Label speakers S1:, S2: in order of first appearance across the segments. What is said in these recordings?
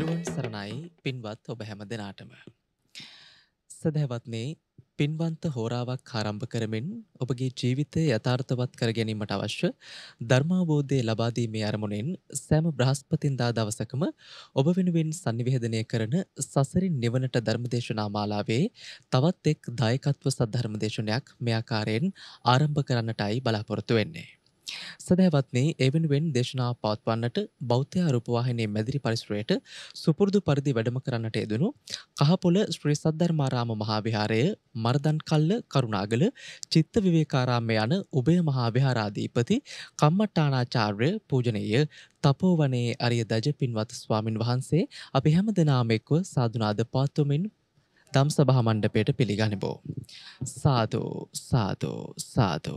S1: තෙරුවන් සරණයි පින්වත් ඔබ හැම දෙනාටම. සදැවත්නේ පින්වන්ත හෝරාවක් ආරම්භ කරමින් ඔබගේ ජීවිතය යථාර්ථවත් කර ගැනීමට අවශ්‍ය ධර්මාබෝධය ලබාදීමේ අරමුණෙන් සෑම බ්‍රහස්පතින්දා දවසකම ඔබ වෙනුවෙන් sannivedanaya කරන සසරින් නිවනට ධර්මදේශනා මාලාවේ තවත් එක් දායකත්ව සද්ධර්මදේශනයක් මේ ආකාරයෙන් ආරම්භ කරන්නටයි බලාපොරොත්තු වෙන්නේ. සදැවත්නි එවෙනුවෙන් දේශනා පවත්වන්නට බෞද්ධ රූපවාහිනී මැදිරි පරිසරයට සුපුරුදු පරිදි වැඩම කරන්නට යෙදුණු කහපොළ ශ්‍රී සද්ධර්මාරාම මහා විහාරය මර්දන්කල්ල කරුණාගල චිත්ත විවේකාරාම යන උභය මහා විහාරාධිපති කම්මට්ටානාචාර්ය පූජනීය තපෝවනේ අරිය දජ පින්වත් ස්වාමින් වහන්සේ අපි හැම දෙනාම එක්ව සාදුනාද පාත්වමින් දම් සභා මණ්ඩපයට පිළිගනිබෝ සාදු සාදු සාදු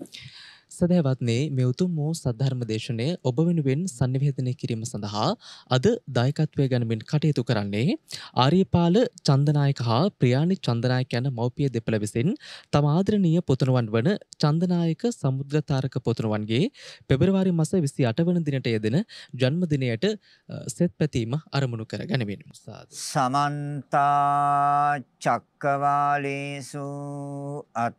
S1: Thank you. සදැවත්නේ මේ උතුම් වූ සද්ධර්ම දේශනය ඔබ වෙනුවෙන් sannivedanaya කිරීම සඳහා අද දායකත්වය ගනිමින් කටයුතු කරන්නේ ආර්යපාල චන්දනායක හා ප්‍රියානි චන්දනායක යන මව්පිය දෙපළ විසින් තම ආදරණීය පුතණුවන් වන චන්දනායක සමුද්‍රතාරක පුතණුවන්ගේ පෙබරවාරි මාස 28 වන දිනට යෙදෙන ජන්මදිනයට සෙත් පැතීම අරමුණු කර ගනිමින්
S2: සමන්තා චක්කවාලේසු අත්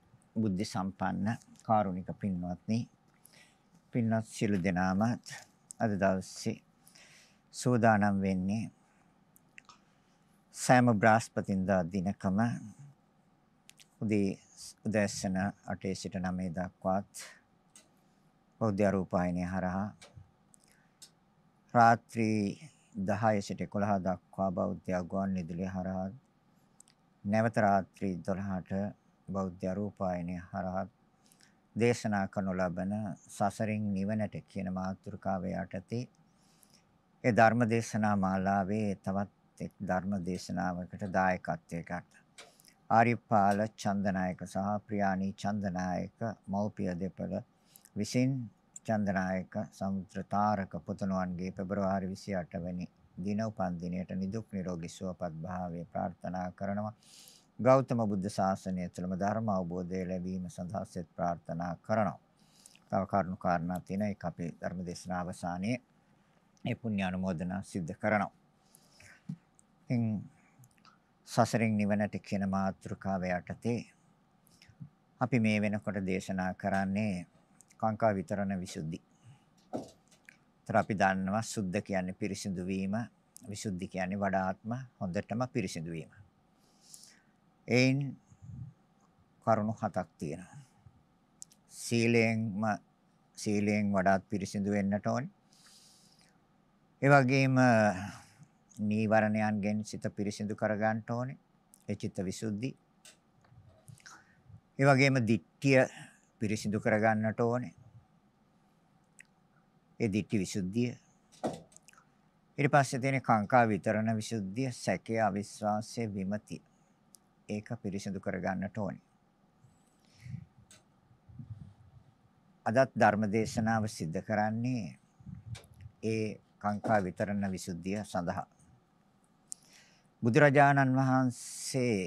S2: බුද්ධ සම්පන්න කාරුණික පින්වත්නි පින්වත් සියලු දෙනාම අද දවසේ සෝදානම් වෙන්නේ සෑම බ්‍රහස්පතින්දා දිනකම උදේ උදෑසන 8 සිට 9 දක්වාත් බෞද්ධ රූපాయනය හරහා රාත්‍රී 10 සිට 11 දක්වා බෞද්ධ ගුවන් විදුලිය හරහා නැවත රාත්‍රී 12ට බෞද්ධ රූපాయනය හරහා දේශනා කරනු ලබන සසරින් නිවනට කියන මාතෘකාව යටතේ ඒ ධර්ම දේශනා මාලාවේ තවත් එක් ධර්ම දේශනාවකට දායකත්වයකට ආරිපාල චන්දනායක සහ ප්‍රියානි චන්දනායක මෞපිය දෙපළ විසින් චන්දනායක සමුද්‍රතාරක පුතණුවන්ගේ පෙබරවාරි 28 වෙනි දින උපන් දිනයට නිදුක් නිරෝගී සුවපත් භාවය ප්‍රාර්ථනා කරනවා ගෞතම බුද්ධ ශාසනය තුළම ධර්ම අවබෝධය ලැබීම සඳහා සෙත් ප්‍රාර්ථනා කරනවා. තව කරුණු කාරණා තියෙන එක අපේ ධර්ම දේශනාව අවසානයේ මේ පුණ්‍ය අනුමෝදනා සිද්ධ කරනවා. ඉතින් සසරින් නිවනට කියන මාතෘකාව යටතේ අපි මේ වෙනකොට දේශනා කරන්නේ කාංකා විතරණ විසුද්ධි. ඒතර අපි දන්නවා සුද්ධ කියන්නේ පිරිසිදු වීම, විසුද්ධි කියන්නේ වඩාත්ම හොඳටම පිරිසිදු වීම. එයින් කරුණු හතක් තියෙනවා. සීලයෙන්ම සීලයෙන් වඩාත් පිරිසිදු වෙන්නට ඕනේ. ඒ වගේම නීවරණයන්ගෙන් සිත පිරිසිදු කර ගන්නට ඕනේ. ඒ චිත්ත විසුද්ධි. ඒ වගේම ditthිය පිරිසිදු කර ගන්නට ඕනේ. ඒ ditthි විසුද්ධිය. ඊට පස්සේ තියෙන කාංකා විතරණ විසුද්ධිය, සැකය, අවිශ්වාසය, විමතිය. ඒක පිරිසිදු කරගන්නට ඕනි. අදත් ධර්මදේශනාව සිද්ධ කරන්නේ ඒ කාංකා විතරණ විසුද්ධිය සඳහා. බුදුරජාණන් වහන්සේ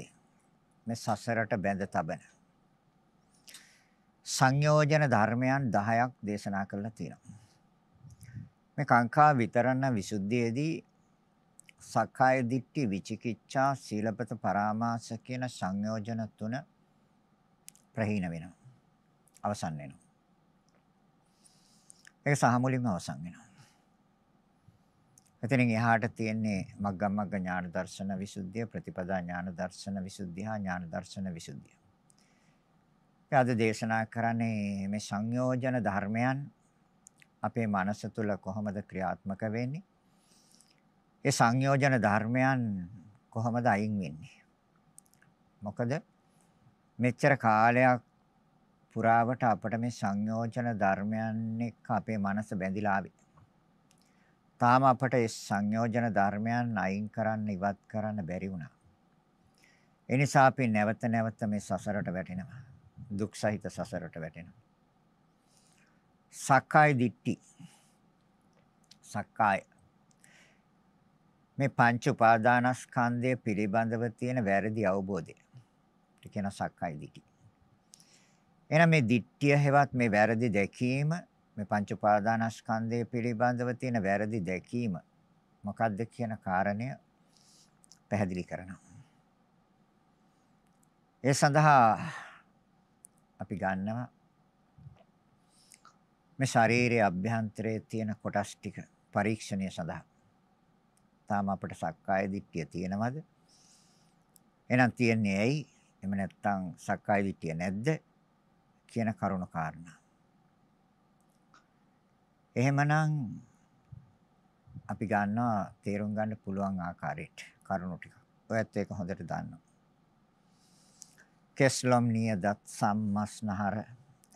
S2: මේ සසරට බැඳ තබන සංයෝජන ධර්මයන් 10ක් දේශනා කරලා තියෙනවා. මේ කාංකා විතරණ විසුද්ධියේදී සක්කාය දිට්ඨි විචිකිච්ඡා සීලපත පරාමාස කියන සංයෝජන තුන ප්‍රහීන වෙනවා. අවසන් වෙනවා. ඒක සහමුලින්ම අවසන් වෙනවා. එතනින් එහාට තියෙන්නේ මග්ගමග්ග ඥාන දර්ශන විසුද්ධිය, ප්‍රතිපදා ඥාන දර්ශන විසුද්ධිය, ඥාන දර්ශන විසුද්ධිය. අද දේශනා කරන්නේ මේ සංයෝජන ධර්මයන් අපේ මනස තුල කොහොමද ක්‍රියාත්මක වෙන්නේ? ඒ සංයෝජන ධර්මයන් කොහොමද අයින් වෙන්නේ? මොකද මෙච්චර කාලයක් පුරාවට අපට මේ සංයෝජන ධර්මයන් එක්ක අපේ මනස බැඳිලා ආවේ. තාම අපට ඒ සංයෝජන ධර්මයන් අයින් කරන්න ඉවත් කරන්න බැරි වුණා. ඒ නිසා අපි නැවත නැවත මේ සසරට වැටෙනවා. දුක් සහිත සසරට වැටෙනවා. සක්කාය දිට්ටි. සක්කාය මේ පංච උපාදානස්කන්ධය පිළිබඳව තියෙන වැරදි අවබෝධය. ඒ කියන සක්කාය දිට්ඨි. එහෙනම් මේ දිට්ඨිය හැවත් මේ වැරදි දැකීම මේ පංච උපාදානස්කන්ධය පිළිබඳව තියෙන වැරදි දැකීම මොකද්ද කියන කාරණය පැහැදිලි කරනවා. ඒ සඳහා අපි ගන්නවා මේ ශරීරයේ අභ්‍යන්තරයේ තියෙන කොටස් ටික පරීක්ෂණය සඳහා තාම අපිට සක්කාය දිට්ඨිය තියෙනවද? එහෙනම් තියන්නේ ඇයි? එහෙම නැත්නම් සක්කාය දිට්ඨිය නැද්ද? කියන කරුණු කාරණා. එහෙමනම් අපි ගන්නවා තේරුම් ගන්න පුළුවන් ආකාරයට කරුණු ටික. ඔයත් ඒක හොඳට දන්නවා. කෙස්ලොම් නියදත් සම්මස්නහර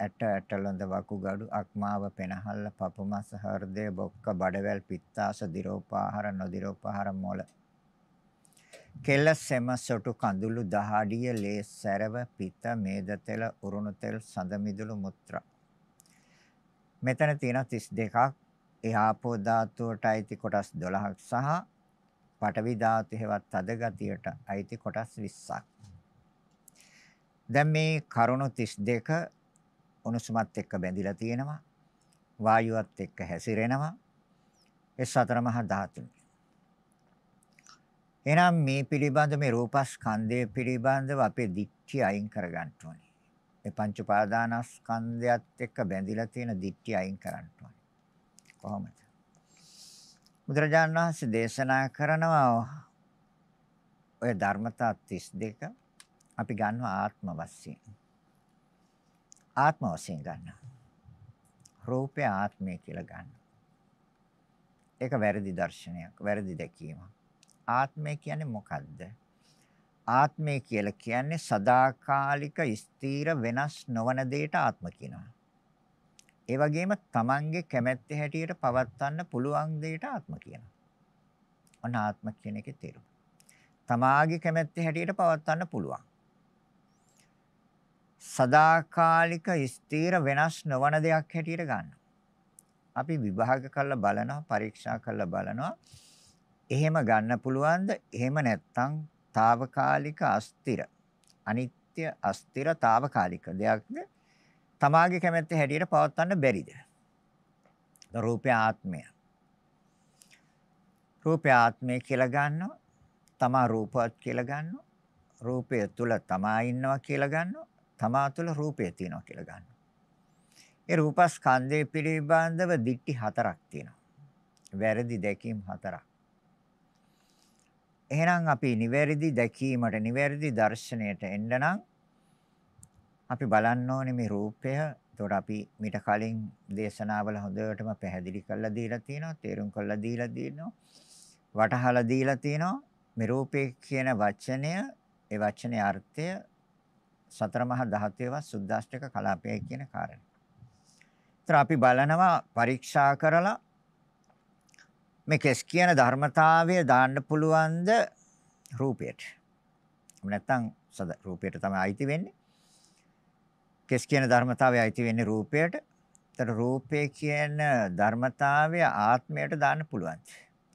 S2: ඇට ඇටලොඳ වකුගඩු අක්මාව පෙනහල්ල පපුමස හෘදය බොක්ක බඩවැල් පිත්තාස දිරෝපාහාර නොදිරෝපාහාර මොළ කෙල සෙම සොටු කඳුළු දහඩිය ලේ සැරව පිත මේද තෙල උරුණු තෙල් සඳ මිදුළු මුත්‍රා මෙතන තියෙන 32ක් එහාපෝ ධාතුවට අයිති කොටස් 12ක් සහ පඨවි ධාතු හේවත් තද ගතියට අයිති කොටස් 20ක් දැන් මේ කරුණු 32 උණුසුමත් එක්ක බැඳිලා තියෙනවා. වායුවත් එක්ක හැසිරෙනවා. ඒ සතරමහා ධාතුන්. එහෙනම් මේ පිළිබඳ මේ රූපස්කන්ධය පිළිබඳව අපේ දික්ටි අයින් කරගන්න ඕනේ. මේ පංච පාදානස්කන්ධයත් එක්ක බැඳිලා තියෙන දික්ටි අයින් කරන්න ඕනේ. කොහොමද? බුදුරජාණන් වහන්සේ දේශනා කරනවා ඔය ධර්මතා 32 අපි ගන්නවා ආත්ම වශයෙන්. ආත්ම වශයෙන් ගන්නවා. රූපය ආත්මය කියලා ගන්නවා. ඒක වැරදි දර්ශනයක්, වැරදි දැකීමක්. ආත්මය කියන්නේ මොකද්ද? ආත්මය කියලා කියන්නේ සදාකාලික ස්ථිර වෙනස් නොවන දෙයට ආත්ම කියනවා. ඒ වගේම තමන්ගේ කැමැත්ත හැටියට පවත්වන්න පුළුවන් දෙයට ආත්ම කියනවා. අනාත්ම කියන එකේ තේරුම. තමාගේ කැමැත්ත හැටියට පවත්වන්න පුළුවන්. සදාකාලික ස්ථීර වෙනස් නොවන දෙයක් හැටියට ගන්න. අපි විභාග කරලා බලනවා, පරීක්ෂා කරලා බලනවා. එහෙම ගන්න පුළුවන්ද? එහෙම නැත්නම් తాවකාලික අස්තිර. අනිත්‍ය අස්තිර తాවකාලික දෙයක්ද? තමාගේ කැමැත්ත හැටියට පවත්වන්න බැරිද? රූපය ආත්මය. රූපය ආත්මය කියලා ගන්නවා. තමා රූපවත් කියලා ගන්නවා. රූපය තුල තමා ඉන්නවා කියලා ගන්නවා. තමා තුළ රූපය තියෙනවා කියලා ගන්නවා. ඒ රූපස්කන්ධය පිළිබඳව දික්ටි හතරක් තියෙනවා. වැරදි දැකීම් හතරක්. එහෙනම් අපි නිවැරදි දැකීමට නිවැරදි දර්ශනයට එන්න නම් අපි බලන්න ඕනේ මේ රූපය. ඒතකොට අපි මීට කලින් දේශනාවල හොඳටම පැහැදිලි කරලා දීලා තියෙනවා, තේරුම් කරලා දීලා තියෙනවා, වටහලා දීලා තියෙනවා. මේ රූපය කියන වචනය, ඒ වචනේ අර්ථය සතර මහා ධාතුවේවත් සුද්දාෂ්ටක කලාපයයි කියන කාරණේ. ඒතර අපි බලනවා පරීක්ෂා කරලා මේ කෙස් කියන ධර්මතාවය දාන්න පුළුවන්ද රූපයට. නැත්තම් රූපයට තමයි අයිති වෙන්නේ. කෙස් කියන ධර්මතාවය අයිති වෙන්නේ රූපයට. ඒතර රූපය කියන ධර්මතාවය ආත්මයට දාන්න පුළුවන්.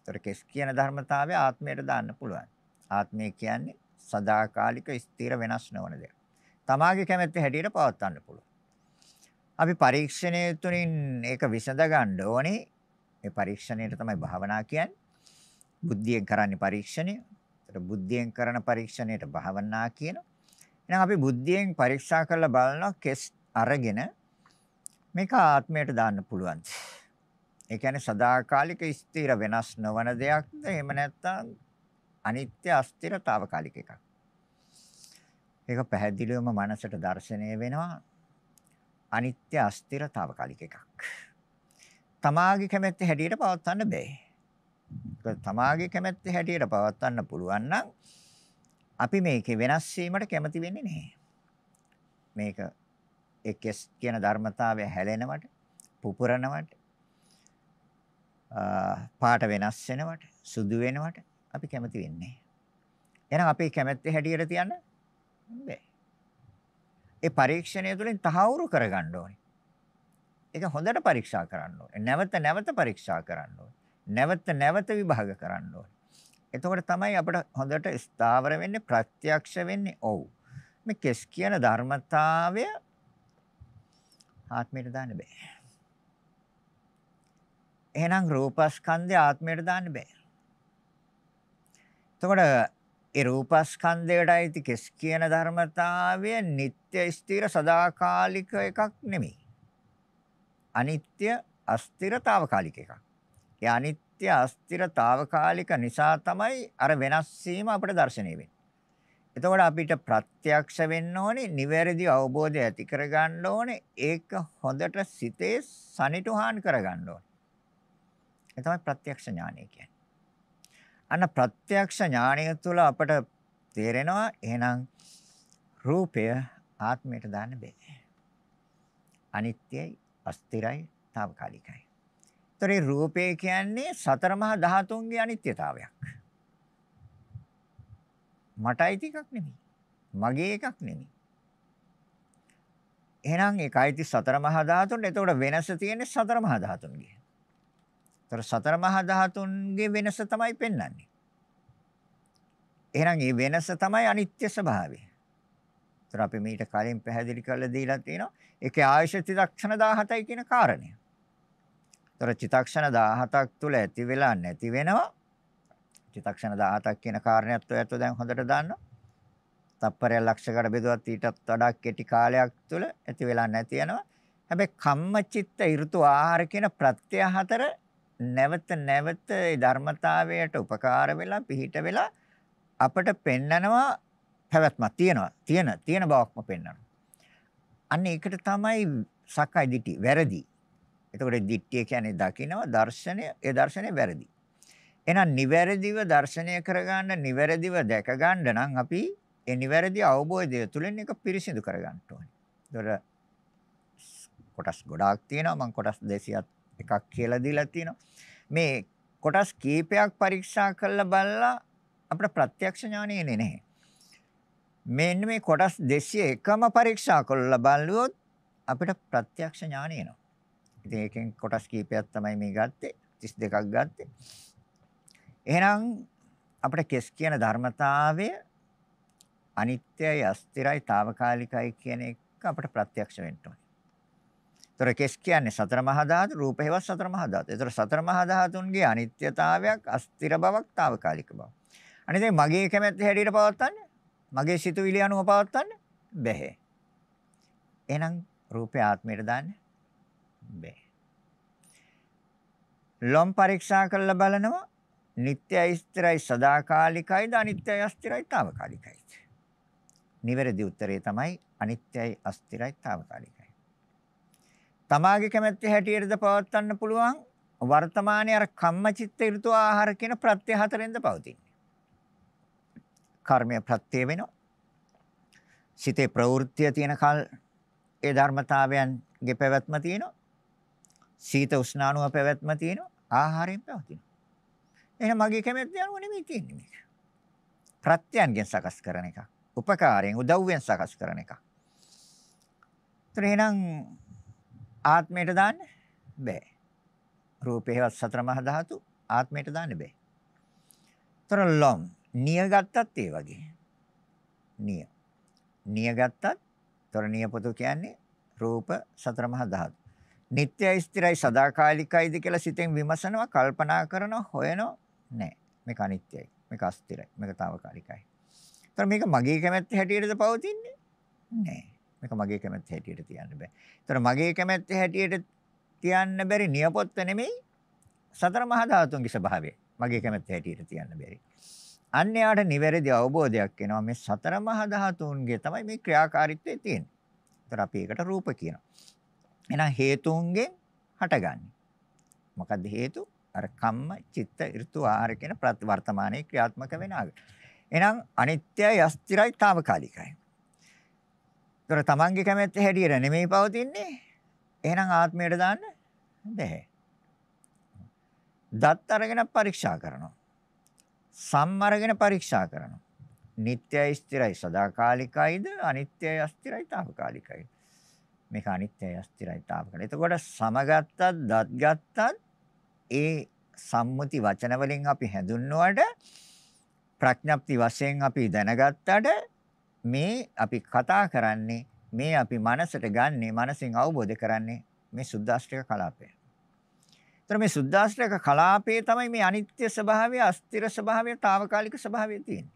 S2: ඒතර කෙස් කියන ධර්මතාවය ආත්මයට දාන්න පුළුවන්. ආත්මය කියන්නේ සදාකාලික ස්ථිර වෙනස් නොවන දෙයක්. තමාගේ කැමැත්ත හැටියට පවත්වන්න පුළුවන්. අපි පරීක්ෂණය තුළින් ඒක විසඳ ගන්න ඕනේ. ඒ පරීක්ෂණයට තමයි භාවනා කියන්නේ. බුද්ධියෙන් කරන්නේ පරීක්ෂණය. ඒතර බුද්ධියෙන් කරන පරීක්ෂණයට භාවනා කියන. එහෙනම් අපි බුද්ධියෙන් පරීක්ෂා කරලා බලනවා කෙස් අරගෙන මේක ආත්මයට දාන්න පුළුවන්. ඒ කියන්නේ සදාකාලික ස්ථිර වෙනස් නොවන දෙයක්ද එහෙම නැත්නම් අනිත්‍ය අස්ථිරතාවකාලික එකක්. ඒක පැහැදිලිවම මනසට දැర్శණය වෙනවා අනිත්‍ය අස්තිර తాවකාලික එකක්. තමාගේ කැමැත්ත හැටියට පවත්වන්න බෑ. ඒක තමාගේ කැමැත්ත හැටියට පවත්වන්න පුළුවන් නම් අපි මේකේ වෙනස් වීමට කැමති වෙන්නේ නැහැ. මේක එක්ස් කියන ධර්මතාවය හැලෙනවට, පුපුරනවට, පාට වෙනස් වෙනවට, සුදු වෙනවට අපි කැමති වෙන්නේ නැහැ. එහෙනම් අපේ කැමැත්ත හැටියට තියන්න බෑ. ඒ පරීක්ෂණය තුළින් තහවුරු කරගන්න ඕනේ. ඒක හොඳට පරීක්ෂා කරන්න ඕනේ. නැවත නැවත පරීක්ෂා කරන්න ඕනේ. නැවත නැවත විභාග කරන්න ඕනේ. එතකොට තමයි අපිට හොඳට ස්ථාවර වෙන්නේ ප්‍රත්‍යක්ෂ වෙන්නේ. ඔව්. මේ කෙස් කියන ධර්මතාවය ආත්මයට දාන්න බෑ. එහෙනම් රූපස්කන්ධය ආත්මයට දාන්න බෑ. එතකොට ඒ රූපස්කන්ධයට අයිති කෙස් කියන ධර්මතාවය නিত্য ස්ථිර සදාකාලික එකක් නෙමෙයි. අනිත්‍ය අස්ථිරතාවකාලික එකක්. ඒ අනිත්‍ය අස්ථිරතාවකාලික නිසා තමයි අර වෙනස් වීම අපිට දැర్శණය වෙන්නේ. එතකොට අපිට ප්‍රත්‍යක්ෂ වෙන්න ඕනේ නිවැරදි අවබෝධය ඇති කරගන්න ඕනේ ඒක හොඳට සිතේ සනිටුහාන් කරගන්න ඕනේ. ඒ තමයි ප්‍රත්‍යක්ෂ ඥානය කියන්නේ. අන්න ප්‍රත්‍යක්ෂ ඥාණය තුළ අපට තේරෙනවා එහෙනම් රූපය ආත්මයට දාන්න බෑ. අනිත්‍යයි, අස්තිරයි, తాවකාලිකයි. ඒතරේ රූපය කියන්නේ සතර මහා ධාතුන්ගේ අනිත්‍යතාවයක්. මටයි තිකක් නෙමෙයි. මගේ එකක් නෙමෙයි. එහෙනම් ඒකයි ති සතර මහා ධාතුන්. එතකොට වෙනස තියෙන්නේ සතර මහා ධාතුන්ගේ. ඒතර සතර මහා ධාතුන්ගේ වෙනස තමයි පෙන්වන්නේ. එහෙනම් මේ වෙනස තමයි අනිත්‍ය ස්වභාවය. ඒතර අපි මීට කලින් පැහැදිලි කරලා දීලා තියෙනවා ඒකේ ආයශ චිතක්ෂණ 17යි කියන කාරණය. ඒතර චිතක්ෂණ 17ක් තුල ඇති වෙලා නැති වෙනවා. චිතක්ෂණ 17ක් කියන කාරණයත් ඔයත් දැන් හොඳට දන්නවා. තප්පරය ලක්ෂකට බෙදුවත් ඊටත් වඩා කෙටි කාලයක් තුල ඇති වෙලා නැති යනවා. හැබැයි කම්මචිත්ත ඍතු ආහාර කියන ප්‍රත්‍ය හතර නැවත නැවත ඒ ධර්මතාවයට උපකාර වෙලා පිහිට වෙලා අපට පෙන්නනවා පැවැත්මක් තියෙනවා තියෙන තියෙන බවක්ම පෙන්නවා අන්න ඒකට තමයි සක්කාය දිටි වැරදි එතකොට දිට්ඨිය කියන්නේ දකිනවා දර්ශනය ඒ දර්ශනය වැරදි එහෙනම් නිවැරදිව දර්ශනය කරගන්න නිවැරදිව දැක ගන්න නම් අපි ඒ නිවැරදි අවබෝධය තුලින් එක පිරිසිදු කරගන්න ඕනේ එතකොට කොටස් ගොඩාක් තියෙනවා මම කොටස් 200ක් එකක් කියලා දීලා තිනවා මේ කොටස් කීපයක් පරීක්ෂා කරලා බලලා අපිට ප්‍රත්‍යක්ෂ ඥානෙ එන්නේ නැහැ මෙන්න මේ කොටස් 201ම පරීක්ෂා කරලා බලුවොත් අපිට ප්‍රත්‍යක්ෂ ඥානෙ එනවා ඉතින් ඒකෙන් කොටස් කීපයක් තමයි මේ ගත්තේ 32ක් ගත්තේ එහෙනම් අපිට කෙස් කියන ධර්මතාවය අනිත්‍යයි අස්තිරයි తాවකාලිකයි කියන එක අපිට ප්‍රත්‍යක්ෂ වෙන්න ඕනේ ඒතර කෙස් කියන්නේ සතර මහා ධාතු, රූප හේවත් සතර මහා ධාතු. ඒතර සතර මහා ධාතුන්ගේ අනිත්‍යතාවයක්, අස්තිර බවක්, తాවකාලික බව. අනිත් මගේ කැමැත්ත හැටියට පවත්න්නේ, මගේ සිතුවිලි අනුව පවත්න්නේ බැහැ. එහෙනම් රූපේ ආත්මයට දාන්න බැහැ. ලොම් පරීක්ෂා කරලා බලනවා නිට්ටයයි ස්ථිරයි සදාකාලිකයිද අනිත්‍යයි අස්ථිරයි తాවකාලිකයිද? නිවැරදි උත්තරේ තමයි අනිත්‍යයි අස්ථිරයි తాවකාලිකයි. තමාගේ කැමැත්ත හැටියටද පවත්වන්න පුළුවන් වර්තමානයේ අර කම්මචිත්ත ඍතු ආහාර කියන ප්‍රත්‍ය හතරෙන්ද පවතින්නේ. කර්මය ප්‍රත්‍ය වෙනවා. සිතේ ප්‍රවෘත්තිය තියෙන කල ඒ ධර්මතාවයන්ගේ පැවැත්ම තියෙනවා. සීත උෂ්ණ අණුව පැවැත්ම තියෙනවා. ආහාරයෙන් පැවතිනවා. එහෙනම් මගේ කැමැත්ත අනුව නෙමෙයි තියෙන්නේ මේක. ප්‍රත්‍යයන්ගෙන් සකස් කරන එකක්. උපකාරයෙන් උදව්වෙන් සකස් කරන එකක්. ඒතර එහෙනම් ආත්මයට දාන්න බෑ. රූපේවත් සතර මහා ධාතු ආත්මයට දාන්න බෑ. තොර ලොම් නිය ගත්තත් ඒ වගේ. නිය. නිය ගත්තත් තොර නිය පොතු කියන්නේ රූප සතර මහා ධාතු. නිට්ටයයි ස්ථිරයි සදාකාලිකයිද කියලා සිතෙන් විමසනවා කල්පනා කරනවා හොයනවා නෑ. මේක අනිත්‍යයි. මේක අස්ථිරයි. මේක తాවකාලිකයි. ඒතර මේක මගේ කැමැත්ත හැටියටද පවතින්නේ? නෑ. මේක මගේ කැමැත්ත හැටියට තියන්න බෑ. ඒතර මගේ කැමැත්ත හැටියට තියන්න බැරි නියපොත්ත නෙමෙයි සතර මහා ධාතුන්ගේ ස්වභාවය. මගේ කැමැත්ත හැටියට තියන්න බැරි. අන්‍යයාට නිවැරදි අවබෝධයක් එනවා මේ සතර මහා ධාතුන්ගේ තමයි මේ ක්‍රියාකාරීත්වය තියෙන්නේ. ඒතර අපි ඒකට රූප කියනවා. එහෙනම් හේතුන්ගෙන් හටගන්නේ. මොකද්ද හේතු? අර කම්ම, චිත්ත, ඍතු, ආහාර කියන ප්‍රතිවර්තමානයේ ක්‍රියාත්මක වෙන ආකාරය. එහෙනම් අනිත්‍යයි, අස්තිරයි, తాවකාලිකයි. ඒතර තමන්ගේ කැමැත්ත හැටියට නෙමෙයි පවතින්නේ. එහෙනම් ආත්මයට දාන්න බැහැ. දත් අරගෙන පරීක්ෂා කරනවා. සම් අරගෙන පරීක්ෂා කරනවා. නිට්ටයයි ස්ථිරයි සදාකාලිකයිද අනිත්‍යයි අස්ථිරයි తాවකාලිකයි. මේක අනිත්‍යයි අස්ථිරයි తాවකාලිකයි. එතකොට සමගත්තත් දත් ගත්තත් ඒ සම්මුති වචන වලින් අපි හැඳුන්වුවට ප්‍රඥප්ති වශයෙන් අපි දැනගත්තට මේ අපි කතා කරන්නේ මේ අපි මනසට ගන්නෙ මනසින් අවබෝධ කරන්නේ මේ සුද්දාස්ත්‍රික කලාපය. ඒතර මේ සුද්දාස්ත්‍රික කලාපයේ තමයි මේ අනිත්‍ය ස්වභාවය, අස්තිර ස්වභාවය, తాවකාලික ස්වභාවය තියෙන්නේ.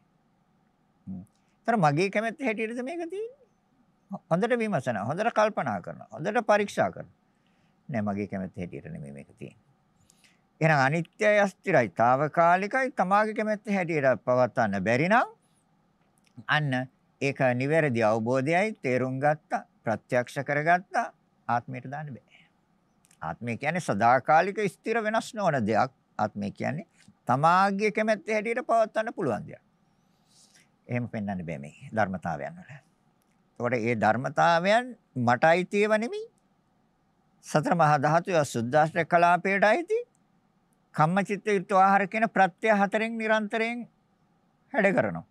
S2: ඒතර මගේ කැමැත්ත හැටියටද මේක තියෙන්නේ? හොඳට විමසනවා, හොඳට කල්පනා කරනවා, හොඳට පරීක්ෂා කරනවා. නෑ මගේ කැමැත්ත හැටියට නෙමෙයි මේක තියෙන්නේ. එහෙනම් අනිත්‍යයි අස්තිරයි తాවකාලිකයි තමාගේ කැමැත්ත හැටියට පවත්වන්න බැරි නම් අන්න ඒක නිවැරදි අවබෝධයයි තේරුම් ගත්තා, ප්‍රත්‍යක්ෂ කරගත්තා ආත්මයට දාන්න බෑ. ආත්මය කියන්නේ සදාකාලික ස්ථිර වෙනස් නොවන දෙයක්. ආත්මය කියන්නේ තමාගේ කැමැත්ත හැටියට පවත්වන්න පුළුවන් දෙයක්. එහෙම පෙන්වන්න බෑ මේ ධර්මතාවයන් වල. ඒකට ඒ ධර්මතාවයන් මට අයිතිව නෙමෙයි. සතර මහා ධාතුය සුද්දාස්ත්‍ර කලාපයට අයිති. කම්මචිත්ත යුක්ත ආහාර කියන ප්‍රත්‍ය හතරෙන් නිරන්තරයෙන් හැඩ කරනවා.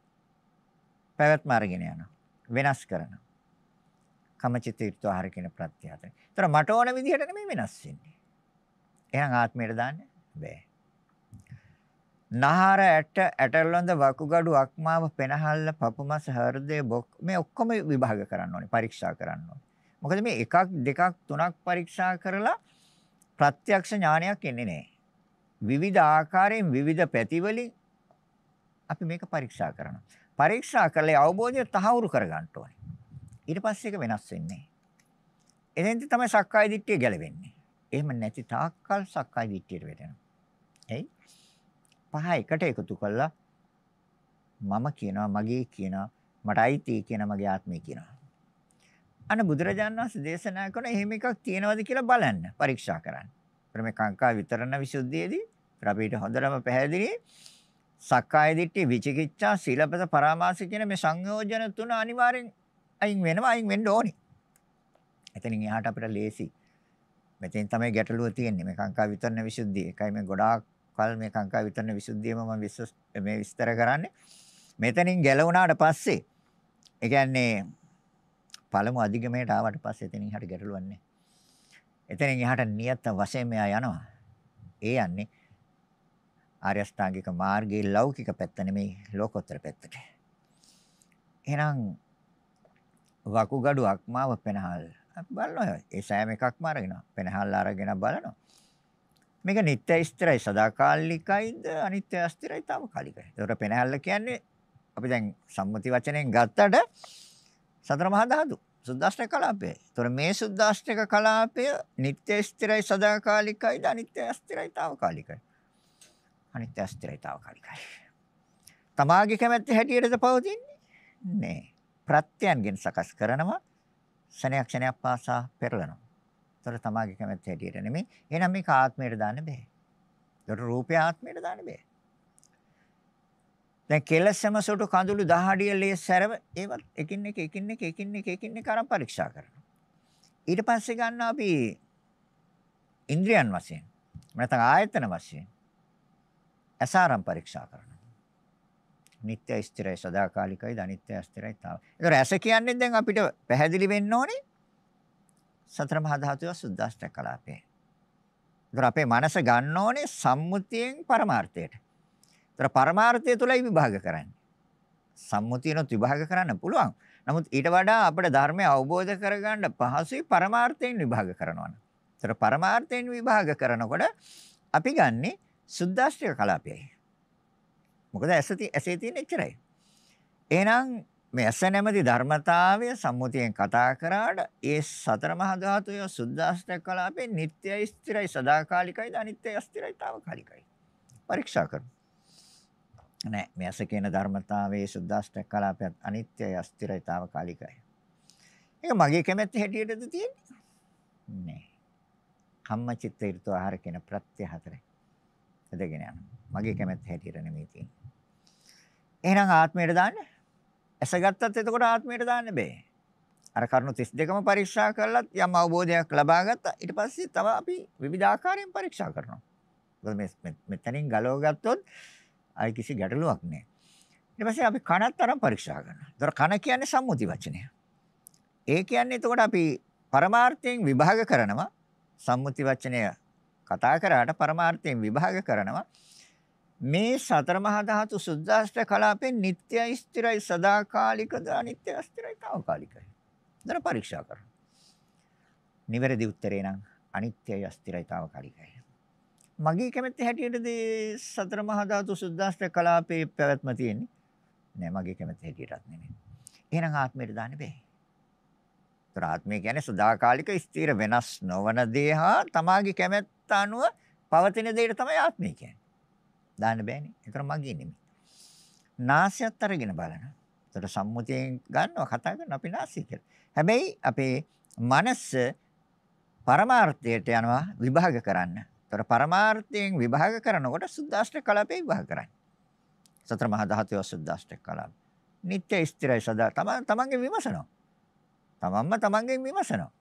S2: පැවැත්ම අරගෙන යනවා. වෙනස් කරනවා. කමචිත විත්ව ආහාර කියන ප්‍රත්‍ය හතර. ඒතර මට ඕන විදිහට නෙමෙයි වෙනස් වෙන්නේ. එහෙනම් ආත්මයට දාන්න බෑ. නහර ඇට ඇටලොඳ වකුගඩු අක්මාව පෙනහල්ල පපුමස් හෘදය බොක් මේ ඔක්කොම විභාග කරන්න ඕනේ පරීක්ෂා කරන්න ඕනේ. මොකද මේ එකක් දෙකක් තුනක් පරීක්ෂා කරලා ප්‍රත්‍යක්ෂ ඥානයක් එන්නේ නැහැ. විවිධ ආකාරයෙන් විවිධ පැතිවලින් අපි මේක පරීක්ෂා කරනවා. පරීක්ෂා කරලා අවබෝධය තහවුරු කරගන්න ඕනේ. ඊට පස්සේ ඒක වෙනස් වෙන්නේ. එතෙන්ද තමයි සක්කාය දිට්ඨිය ගැලවෙන්නේ. එහෙම නැති තාක්කල් සක්කාය දිට්ඨියට වැටෙනවා. එයි පහ එකට එකතු කළා මම කියනවා මගේ කියනවා මට අයිති කියනවා මගේ ආත්මය කියනවා. අන බුදුරජාණන් වහන්සේ දේශනා කරන එහෙම එකක් තියෙනවද කියලා බලන්න පරීක්ෂා කරන්න. ප්‍රමේ කාංකා විතරණ විසුද්ධියේදී අපිට හොඳටම පැහැදිලි සක්කාය දිට්ඨි, විචිකිච්ඡා, සීලපත පරාමාස කියන මේ සංයෝජන තුන අනිවාර්යෙන් අයින් වෙනවා, අයින් වෙන්න ඕනි. එතනින් එහාට අපිට ලේසි. මෙතෙන් තමයි ගැටලුව තියෙන්නේ. මේ කාංකා විතරණ විසුද්ධිය. ඒකයි මේ ගොඩාක් කල් මේ කාංකා විතරණ විසුද්ධියම මම විශ්වාස මේ විස්තර කරන්නේ. මෙතනින් ගැලවුණාට පස්සේ ඒ කියන්නේ පළමු අධිගමයට ආවට පස්සේ එතනින් එහාට ගැටලුවක් නැහැ. එතනින් එහාට නියත වශයෙන් මෙයා යනවා. ඒ යන්නේ ආර්ය අෂ්ටාංගික මාර්ගයේ ලෞකික පැත්ත නෙමෙයි ලෝකෝත්තර පැත්තට. එහෙනම් වකුගඩුවක් මාව පෙනහල් බලනවා. ඒ සෑම එකක්ම අරගෙන පෙනහල් අරගෙන බලනවා. මේක නිට්ටය ස්ථිරයි සදාකාලිකයිද අනිත්‍ය අස්ථිරයි తాවකාලිකයි. ඒකට පෙනහල්ල කියන්නේ අපි දැන් සම්මති වචනයෙන් ගත්තට සතර මහා ධාතු සුද්දාෂ්ටක කලාපය. ඒතොර මේ සුද්දාෂ්ටක කලාපය නිට්ටය ස්ථිරයි සදාකාලිකයිද අනිත්‍ය අස්ථිරයි తాවකාලිකයි. අනිත්‍ය අස්ථිරතාවකාලිකයි. තමාගේ කැමැත්ත හැටියටද පවතින්නේ? නෑ. ප්‍රත්‍යයන්ගෙන් සකස් කරනවා ශනයක් ශනයක් පාසා පෙරලනවා. ඒතර තමාගේ කැමැත්ත හැටියට නෙමෙයි. එහෙනම් මේක ආත්මයට දාන්න බෑ. ඒතර රූපය ආත්මයට දාන්න බෑ. දැන් කෙලසම සොටු කඳුළු දහඩිය ලේ සැරව ඒවත් එකින් එක එකින් එක එකින් එක එකින් එක අරන් පරීක්ෂා කරනවා. ඊට පස්සේ ගන්නවා අපි ඉන්ද්‍රියන් වශයෙන්. නැත්නම් ආයතන වශයෙන්. අසාරම් පරීක්ෂා කරනවා. නිට්ටය ස්ථිරයි සදාකාලිකයි අනිත්‍ය අස්ථිරයි තාව. ඒතර ඇස කියන්නේ දැන් අපිට පැහැදිලි වෙන්න ඕනේ සතර මහා ධාතුව සුද්දාෂ්ටක කලාපේ. ඒතර අපේ මනස ගන්න ඕනේ සම්මුතියෙන් පරමාර්ථයට. ඒතර පරමාර්ථය තුලයි විභාග කරන්නේ. සම්මුතියනොත් විභාග කරන්න පුළුවන්. නමුත් ඊට වඩා අපිට ධර්මය අවබෝධ කරගන්න පහසුයි පරමාර්ථයෙන් විභාග කරනවා. ඒතර පරමාර්ථයෙන් විභාග කරනකොට අපි ගන්නේ සුද්දාස්ත්‍රික කලාපයයි. මොකද ඇසති ඇසේ තියෙන එච්චරයි. එහෙනම් මේ ඇස නැමැති ධර්මතාවය සම්මුතියෙන් කතා කරාට ඒ සතර මහා ධාතුය සුද්දාස්ත්‍රික කලාපේ නිට්ටයයි ස්ථිරයි සදාකාලිකයි ද අනිත්‍යයි අස්ථිරයි తాවකාලිකයි. පරීක්ෂා කරමු. නෑ මේ ඇස කියන ධර්මතාවයේ සුද්දාස්ත්‍රික කලාපයත් අනිත්‍යයි අස්ථිරයි తాවකාලිකයි. ඒක මගේ කැමැත්ත හැටියටද තියෙන්නේ? නෑ. කම්මචිත්ත ඍතු ආහාර කියන ප්‍රත්‍ය හතරයි. ඇදගෙන යන. මගේ කැමැත්ත හැටියට නෙමෙයි තියෙන්නේ. එහෙනම් ආත්මයට දාන්න. ඇසගත්තත් එතකොට ආත්මයට දාන්න බෑ. අර කරුණු 32ම පරීක්ෂා කළත් යම් අවබෝධයක් ලබා ගත්තා. ඊට පස්සේ තව අපි විවිධාකාරයෙන් පරීක්ෂා කරනවා. මොකද මෙතනින් ගලව ගත්තොත් ආයි කිසි ගැටලුවක් නෑ. ඊට පස්සේ අපි කනත් අරන් පරීක්ෂා කරනවා. ඒතර කන කියන්නේ සම්මුති වචනය. ඒ කියන්නේ එතකොට අපි පරමාර්ථයෙන් විභාග කරනවා සම්මුති වචනය කතා කරාට පරමාර්ථයෙන් විභාග කරනවා මේ සතර මහා ධාතු සුද්ධාෂ්ට කලාපේ නිට්ටයයි ස්ථිරයි සදාකාලිකද අනිත්‍ය අස්ථිරයි తాවකාලිකයි. දර පරීක්ෂා කරනවා. නිවැරදි උත්තරේ නම් අනිත්‍යයි අස්ථිරයි తాවකාලිකයි. මගේ කැමැත්ත හැටියටද සතර මහා ධාතු සුද්ධාෂ්ට කලාපේ පැවැත්ම තියෙන්නේ. නෑ මගේ කැමැත්ත හැටියටත් නෙමෙයි. එහෙනම් ආත්මයට දාන්න බෑ. අතර ආත්මය කියන්නේ සදාකාලික ස්ථිර වෙනස් නොවන දේ හා තමාගේ කැමැත්ත අනුව පවතින දෙයට තමයි ආත්මය කියන්නේ. දාන්න බෑනේ. ඒතර මගේ නෙමෙයි. නාසයත් අරගෙන බලන. ඒතර සම්මුතියෙන් ගන්නවා කතා කරන අපි නාසය කියලා. හැබැයි අපේ මනස පරමාර්ථයට යනවා විභාග කරන්න. ඒතර පරමාර්ථයෙන් විභාග කරනකොට සුද්දාෂ්ට කලාපේ විභාග කරන්නේ. සතර මහා ධාතුවේ සුද්දාෂ්ට කලාප. නිත්‍ය ස්ථිරයි සදා තමන් තමන්ගේ විමසනවා. තමන්ම තමන්ගෙන් විමසනවා.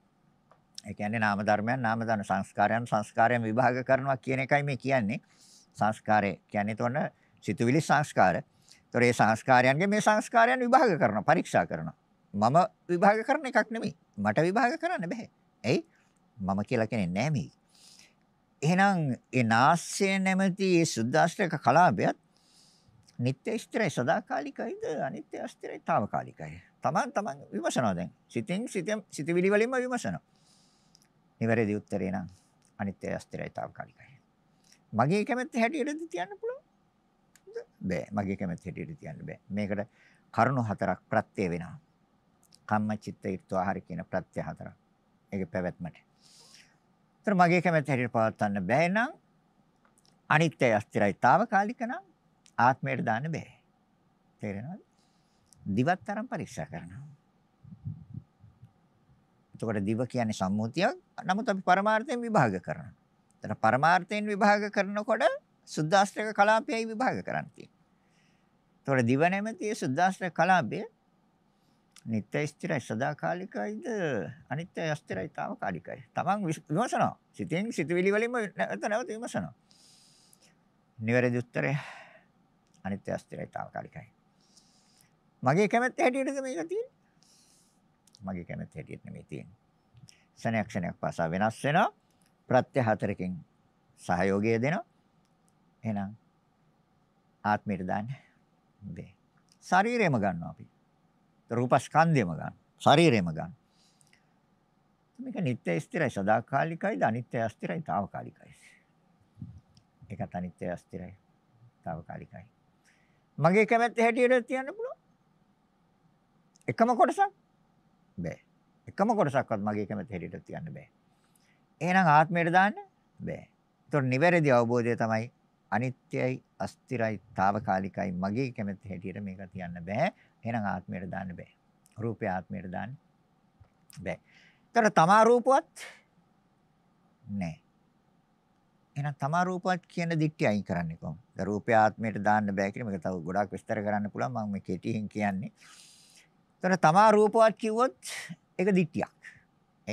S2: ඒ කියන්නේ නාම ධර්මයන් නාම ධර්ම සංස්කාරයන් සංස්කාරයන් විභාග කරනවා කියන එකයි මේ කියන්නේ. සංස්කාරය කියන්නේ එතන සිතුවිලි සංස්කාර. ඒතොර ඒ සංස්කාරයන්ගේ මේ සංස්කාරයන් විභාග කරනවා, පරීක්ෂා කරනවා. මම විභාග කරන එකක් නෙමෙයි. මට විභාග කරන්න බෑ. ඇයි? මම කියලා කෙනෙක් නෑ මේ. එහෙනම් ඒ නාස්‍ය නැමැති ඒ සුද්දාස්ත්‍රක කලාපයත් නිත්‍ය ස්ථිරයි සදාකාලිකයිද අනිත්‍ය ස්ථිරයි తాවකාලිකයි. තමන් තමන් විමසනවා දැන්. සිතින් සිතෙන් සිතවිලි වලින්ම විමසනවා. නිවැරදි උත්තරේ නම් අනිත්‍ය අස්තිරයි తాවකාලිකයි. මගේ කැමැත්ත හැටියටද තියන්න පුළුවන්? බෑ. මගේ කැමැත්ත හැටියට තියන්න බෑ. මේකට කරුණු හතරක් ප්‍රත්‍ය වෙනවා. කම්ම චිත්ත ඍත්වාහාර කියන ප්‍රත්‍ය හතරක්. ඒක පැවැත්මට. ඒතර මගේ කැමැත්ත හැටියට පවත්වන්න බෑ නම් අනිත්‍ය අස්තිරයි తాවකාලික නම් ආත්මයට දාන්න බෑ. තේරෙනවද? දිවත් තරම් පරීක්ෂා කරනවා. එතකොට දිව කියන්නේ සම්මුතියක්. නමුත් අපි පරමාර්ථයෙන් විභාග කරනවා. එතන පරමාර්ථයෙන් විභාග කරනකොට සුද්දාස්ත්‍රක කලාපයයි විභාග කරන්න තියෙන්නේ. එතකොට දිව නැමැති සුද්දාස්ත්‍රක කලාපය නිත්‍ය ස්ථිරයි සදාකාලිකයිද අනිත්‍ය අස්ථිරයි తాවකාලිකයි. Taman විමසනවා. සිතෙන් සිතවිලි වලින්ම නැවත නැවත විමසනවා. නිවැරදි උත්තරය අනිත්‍ය අස්ථිරයි తాවකාලිකයි. මගේ කැමැත්ත හැටියටද මේක තියෙන්නේ? මගේ කැමැත්ත හැටියට නෙමෙයි තියෙන්නේ. ක්ෂණයක් ක්ෂණයක් පාසා වෙනස් වෙනවා. ප්‍රත්‍ය හතරකින් සහයෝගය දෙනවා. එහෙනම් ආත්මයට දාන්න බෑ. ශරීරයම ගන්නවා අපි. රූපස්කන්ධයම ගන්න. ශරීරයම ගන්න. මේක නිත්‍ය ස්ථිරයි සදාකාලිකයි ද අනිත්‍ය අස්ථිරයි తాවකාලිකයි. ඒකත් අනිත්‍ය අස්ථිරයි తాවකාලිකයි. මගේ කැමැත්ත හැටියට තියන්න පුළුවන්. එකම කොටසක් බෑ. එකම කොටසක්වත් මගේ කැමති හැටියට තියන්න බෑ. එහෙනම් ආත්මයට දාන්න බෑ. ඒතොර නිවැරදි අවබෝධය තමයි අනිත්‍යයි, අස්තිරයි, తాවකාලිකයි මගේ කැමති හැටියට මේක තියන්න බෑ. එහෙනම් ආත්මයට දාන්න බෑ. රූපේ ආත්මයට දාන්න බෑ. ඒතර තමා රූපවත් නෑ. එහෙනම් තමා රූපවත් කියන දික්ටි අයින් කරන්නේ කොහොමද? රූපය ආත්මයට දාන්න බෑ කියන එක තව ගොඩාක් විස්තර කරන්න පුළුවන්. මම මේ කෙටියෙන් කියන්නේ. එතන තමා රූපවත් කිව්වොත් ඒක දිට්ටියක්.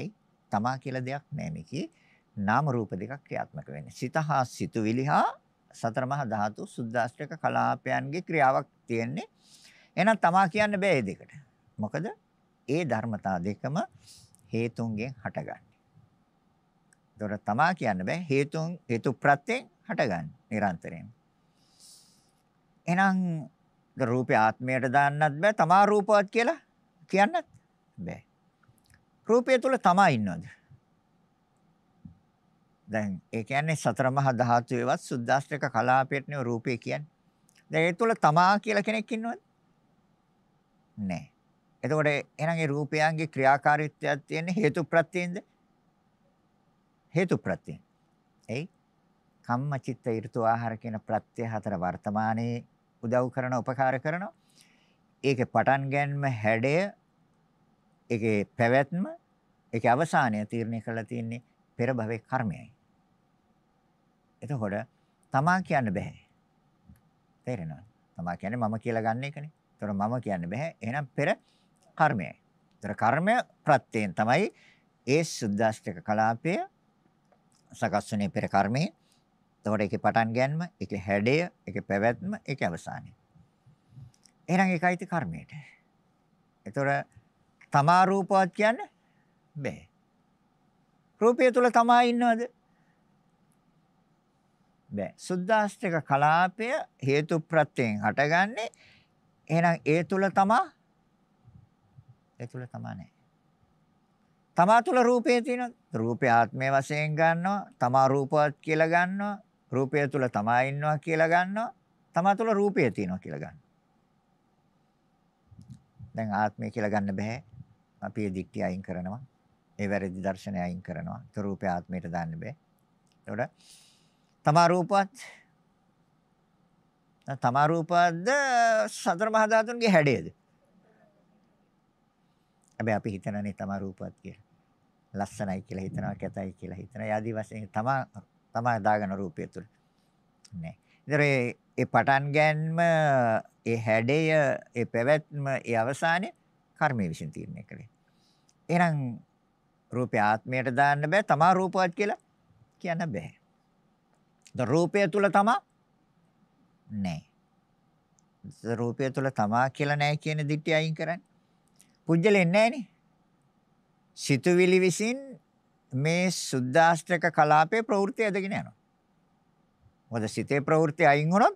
S2: එයි තමා කියලා දෙයක් නෑ මේකේ. නාම රූප දෙකක් ක්‍රියාත්මක වෙන්නේ. සිත හා සිතුවිලි හා සතර මහා ධාතු සුද්දාෂ්ටක කලාපයන්ගේ ක්‍රියාවක් තියෙන්නේ. එහෙනම් තමා කියන්න බෑ මේ දෙකට. මොකද ඒ ධර්මතා දෙකම හේතුන්ගෙන් හටගන්නේ. ඒතොර තමා කියන්න බෑ හේතුන් හේතු ප්‍රත්‍යයෙන් හටගන්නේ නිරන්තරයෙන්. එහෙනම් ද රූපේ ආත්මයට දාන්නත් බෑ. තමා රූපවත් කියලා කියන්නත් බෑ. රූපය තුල තමා ඉන්නවද? දැන් ඒ කියන්නේ සතර මහා ධාතුවේවත් සුද්දාස්ත්‍රික කලාපයටනේ රූපය කියන්නේ. දැන් ඒ තුල තමා කියලා කෙනෙක් ඉන්නවද? නැහැ. එතකොට එහෙනම් ඒ රූපයන්ගේ ක්‍රියාකාරීත්වයක් තියෙන්නේ හේතු ප්‍රත්‍යයෙන්ද? හේතු ප්‍රත්‍යයෙන්. එයි කම්මචිත්ත ඍතු ආහාර කියන ප්‍රත්‍ය හතර වර්තමානයේ උදව් කරන උපකාර කරනවා. ඒකේ පටන් ගැනීම හැඩය ඒකේ පැවැත්ම ඒකේ අවසානය තීරණය කරලා තියෙන්නේ පෙර භවයේ කර්මයයි. එතකොට තමා කියන්න බෑ. තේරෙනවද? තමා කියන්නේ මම කියලා ගන්න එකනේ. ඒතර මම කියන්න බෑ. එහෙනම් පෙර කර්මයයි. ඒතර කර්මය ප්‍රත්‍යයෙන් තමයි ඒ සුද්දාස්තික කලාපය සකස් වෙන්නේ පෙර කර්මයේ එතකොට ඒකේ පටන් ගැනීම, ඒකේ හැඩය, ඒකේ පැවැත්ම, ඒකේ අවසානය. එහෙනම් ඒකයිති කර්මයට. එතකොට තමා රූපවත් කියන්නේ බෑ. රූපය තුල තමා ඉන්නවද? බෑ. සුද්දාස්තික කලාපය හේතු ප්‍රත්‍යයෙන් හටගන්නේ. එහෙනම් ඒ තුල තමා ඒ තුල තමා නෑ. තමා තුල රූපය තියෙනවා. රූපය ආත්මය වශයෙන් ගන්නවා. තමා රූපවත් කියලා ගන්නවා. රූපය තුල තමා ඉන්නවා කියලා ගන්නවා. තමා තුල රූපය තියෙනවා කියලා ගන්නවා. දැන් ආත්මය කියලා ගන්න බෑ. අපි ඒ දික්ටි අයින් කරනවා. ඒ වැරදි දර්ශනය අයින් කරනවා. ඒ රූපය ආත්මයට දාන්න බෑ. එතකොට තමා රූපවත් තමා රූපවත්ද සතර මහා ධාතුන්ගේ හැඩයද? හැබැයි අපි හිතනනේ තමා රූපවත් කියලා. ලස්සනයි කියලා හිතනවා, කැතයි කියලා හිතනවා. යাদি වශයෙන් තමා තමයි හදාගෙන රූපය තුල. නේ. ඉතින් ඒ පටන් ගැනීම ඒ හැඩය ඒ පැවැත්ම ඒ අවසානය කර්මයේ විසින් තීරණය කරේ. එහෙනම් රූපය ආත්මයට දාන්න බෑ තමා රූපවත් කියලා කියන්න බෑ. ද රූපය තුල තමා නෑ. රූපය තුල තමා කියලා නෑ කියන දිට්ඨිය අයින් කරන්නේ. පුජ්‍යලෙන්නේ නෑනේ. සිතුවිලි විසින් මේ සුද්දාස්ත්‍රක කලාපයේ ප්‍රවෘත්ති ඇදගෙන යනවා. මොකද සිතේ ප්‍රවෘත්ති අයින් වුණොත්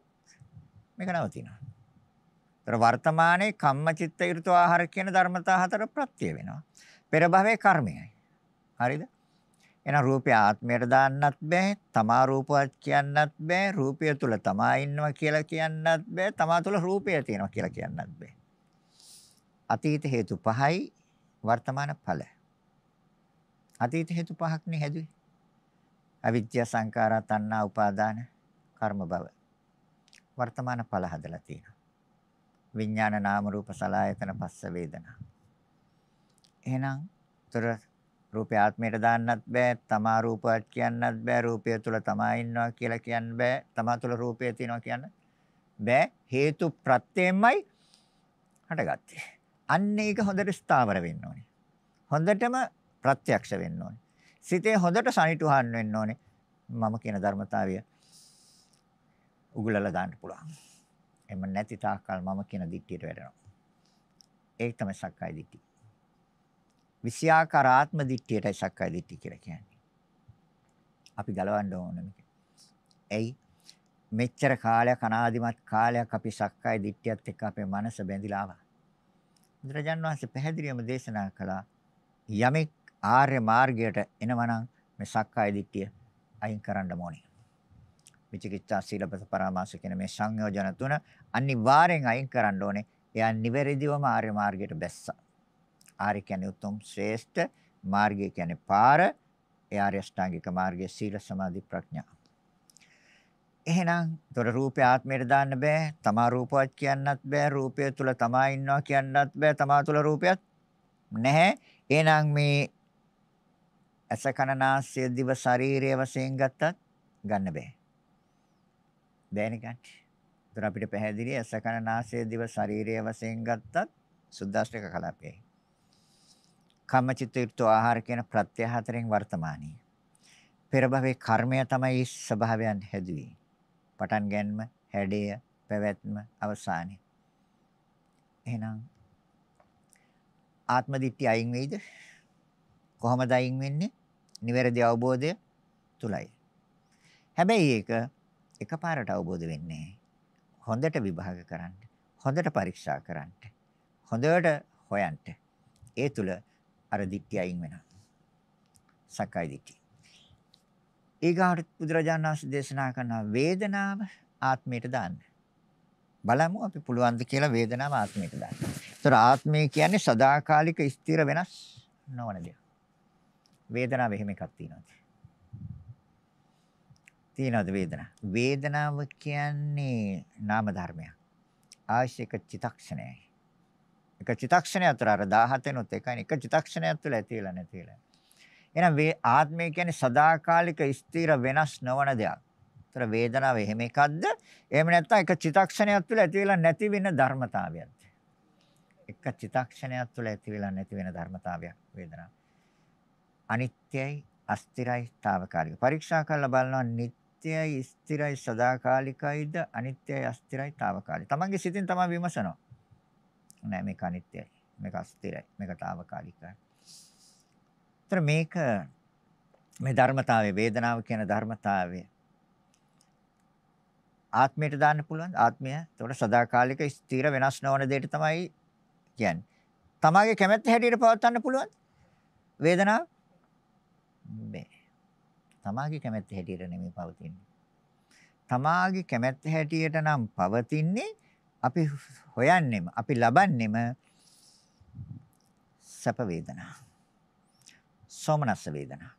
S2: මේක නවතිනවා. ඒතර වර්තමානයේ කම්මචිත්ත ඍතු ආහාර කියන ධර්මතා හතර ප්‍රත්‍ය වෙනවා. පෙර භවයේ කර්මයයි. හරිද? එහෙනම් රූපය ආත්මයට දාන්නත් බෑ, තමා රූපවත් කියන්නත් බෑ, රූපය තුල තමා ඉන්නවා කියලා කියන්නත් බෑ, තමා තුල රූපය තියෙනවා කියලා කියන්නත් බෑ. අතීත හේතු පහයි වර්තමාන ඵලයි. අතීත හේතු පහක්නේ හැදුවේ. අවිද්‍යා සංකාරා තණ්හා උපාදාන කර්ම භව. වර්තමාන ඵල හදලා තියෙනවා. විඥාන නාම රූප සලආයතන පස්ස වේදනා. එහෙනම් තොර රූපේ ආත්මයට දාන්නත් බෑ, තමා රූපවත් කියන්නත් බෑ, රූපය තුල තමා ඉන්නවා කියලා කියන්න බෑ, තමා තුල රූපය තියෙනවා කියන්න බෑ. හේතු ප්‍රත්‍යයෙන්මයි හටගත්තේ. අන්න ඒක හොඳට ස්ථාවර වෙන්න ඕනේ. හොඳටම ප්‍රත්‍යක්ෂ වෙන්න ඕනේ. සිතේ හොඳට සනිටුහන් වෙන්න ඕනේ. මම කියන ධර්මතාවය උගලලා දාන්න පුළුවන්. එම නැති තාක්කල් මම කියන දික්කියට වැටෙනවා. ඒක තමයි සක්කාය දික්කිය. විෂයාකාර ආත්ම දික්කියටයි සක්කාය දික්කිය කියලා කියන්නේ. අපි ගලවන්න ඕනේ මේක. ඇයි? මෙච්චර කාලයක් අනාදිමත් කාලයක් අපි සක්කාය දිට්ඨියත් එක්ක අපේ මනස බැඳිලා ආවා. බුදුරජාන් වහන්සේ පැහැදිලිවම දේශනා කළා යමෙක් ආර්ය මාර්ගයට එනවනම් මේ සක්කාය දිට්ඨිය අයින් කරන්න ඕනේ. විචිකිච්ඡා සීලපත පරාමාස කියන මේ සංයෝජන තුන අනිවාර්යෙන් අයින් කරන්න ඕනේ. එයා නිවැරදිවම ආර්ය මාර්ගයට බැස්සා. ආර්ය කියන්නේ උතුම් ශ්‍රේෂ්ඨ මාර්ගය කියන්නේ පාර. ඒ ආර්ය අෂ්ටාංගික මාර්ගයේ සීල සමාධි ප්‍රඥා. එහෙනම් දොර රූපේ ආත්මයට දාන්න බෑ. තමා රූපවත් කියන්නත් බෑ. රූපය තුල තමා ඉන්නවා කියන්නත් බෑ. තමා තුල රූපයක් නැහැ. එහෙනම් මේ ඇස කනනාසය දිව ශරීරය වශයෙන් ගත්තත් ගන්න බෑ. බෑනේ ගන්න. ඒතර අපිට පැහැදිලි ඇස කනනාසය දිව ශරීරය වශයෙන් ගත්තත් සුද්දාෂ්ටක කලාපයයි. කම්මචිත්ත යුක්ත ආහාර කියන ප්‍රත්‍ය හතරෙන් වර්තමානයි. පෙර භවයේ කර්මය තමයි ස්වභාවයන් හැදුවේ. පටන් ගැනීම, හැඩය, පැවැත්ම, අවසානය. එහෙනම් ආත්ම දිට්ඨිය අයින් වෙයිද? කොහොමද අයින් වෙන්නේ? නිවැරදි අවබෝධය තුලයි. හැබැයි ඒක එකපාරට අවබෝධ වෙන්නේ හොඳට විභාග කරන්න, හොඳට පරීක්ෂා කරන්න, හොඳට හොයන්න. ඒ තුල අර දිට්ඨිය අයින් වෙනවා. සක්කාය දිට්ඨිය. ඊගාට බුදුරජාණන් වහන්සේ දේශනා කරන වේදනාව ආත්මයට දාන්න. බලමු අපි පුළුවන් ද කියලා වේදනාව ආත්මයට දාන්න. ඒතර ආත්මය කියන්නේ සදාකාලික ස්ථිර වෙනස් නොවන දෙයක්. වේදනාව එහෙම එකක් තියෙනවා. තියෙනවද වේදනාව? වේදනාව කියන්නේ නාම ධර්මයක්. ආශික චිතක්ෂණයයි. එක චිතක්ෂණය අතර අර 17 වෙනුත් එකයි එක චිතක්ෂණයක් තුළ ඇති වෙලා නැති වෙලා. එහෙනම් මේ ආත්මය කියන්නේ සදාකාලික ස්ථිර වෙනස් නොවන දෙයක්. ඒතර වේදනාව එහෙම එකක්ද? එහෙම නැත්නම් එක චිතක්ෂණයක් තුළ ඇති වෙලා නැති වෙන ධර්මතාවයක්ද? එක චිතක්ෂණයක් තුළ ඇති වෙලා නැති වෙන ධර්මතාවයක් වේදනාව. අනිත්‍යයි අස්තිරයි తాවකාලික. පරීක්ෂා කරලා බලනවා නිට්ටයයි ස්ථිරයි සදාකාලිකයිද අනිත්‍යයි අස්තිරයි తాවකාලික. තමන්ගේ සිතින් තමන් විමසනවා. නෑ මේක අනිත්‍යයි. මේක අස්තිරයි. මේක తాවකාලිකයි. ඒතර මේක මේ ධර්මතාවය වේදනාව කියන ධර්මතාවය ආත්මයට දාන්න පුළුවන් ආත්මය එතකොට සදාකාලික ස්ථිර වෙනස් නොවන දෙයට තමයි කියන්නේ. තමාගේ කැමැත්ත හැටියට පවත්වන්න පුළුවන් වේදනාව බෑ. තමාගේ කැමැත්ත හැටියට නෙමෙයි පවතින්නේ. තමාගේ කැමැත්ත හැටියට නම් පවතින්නේ අපි හොයන්නෙම අපි ලබන්නෙම සැප වේදනා. සෝමනස්ස වේදනා.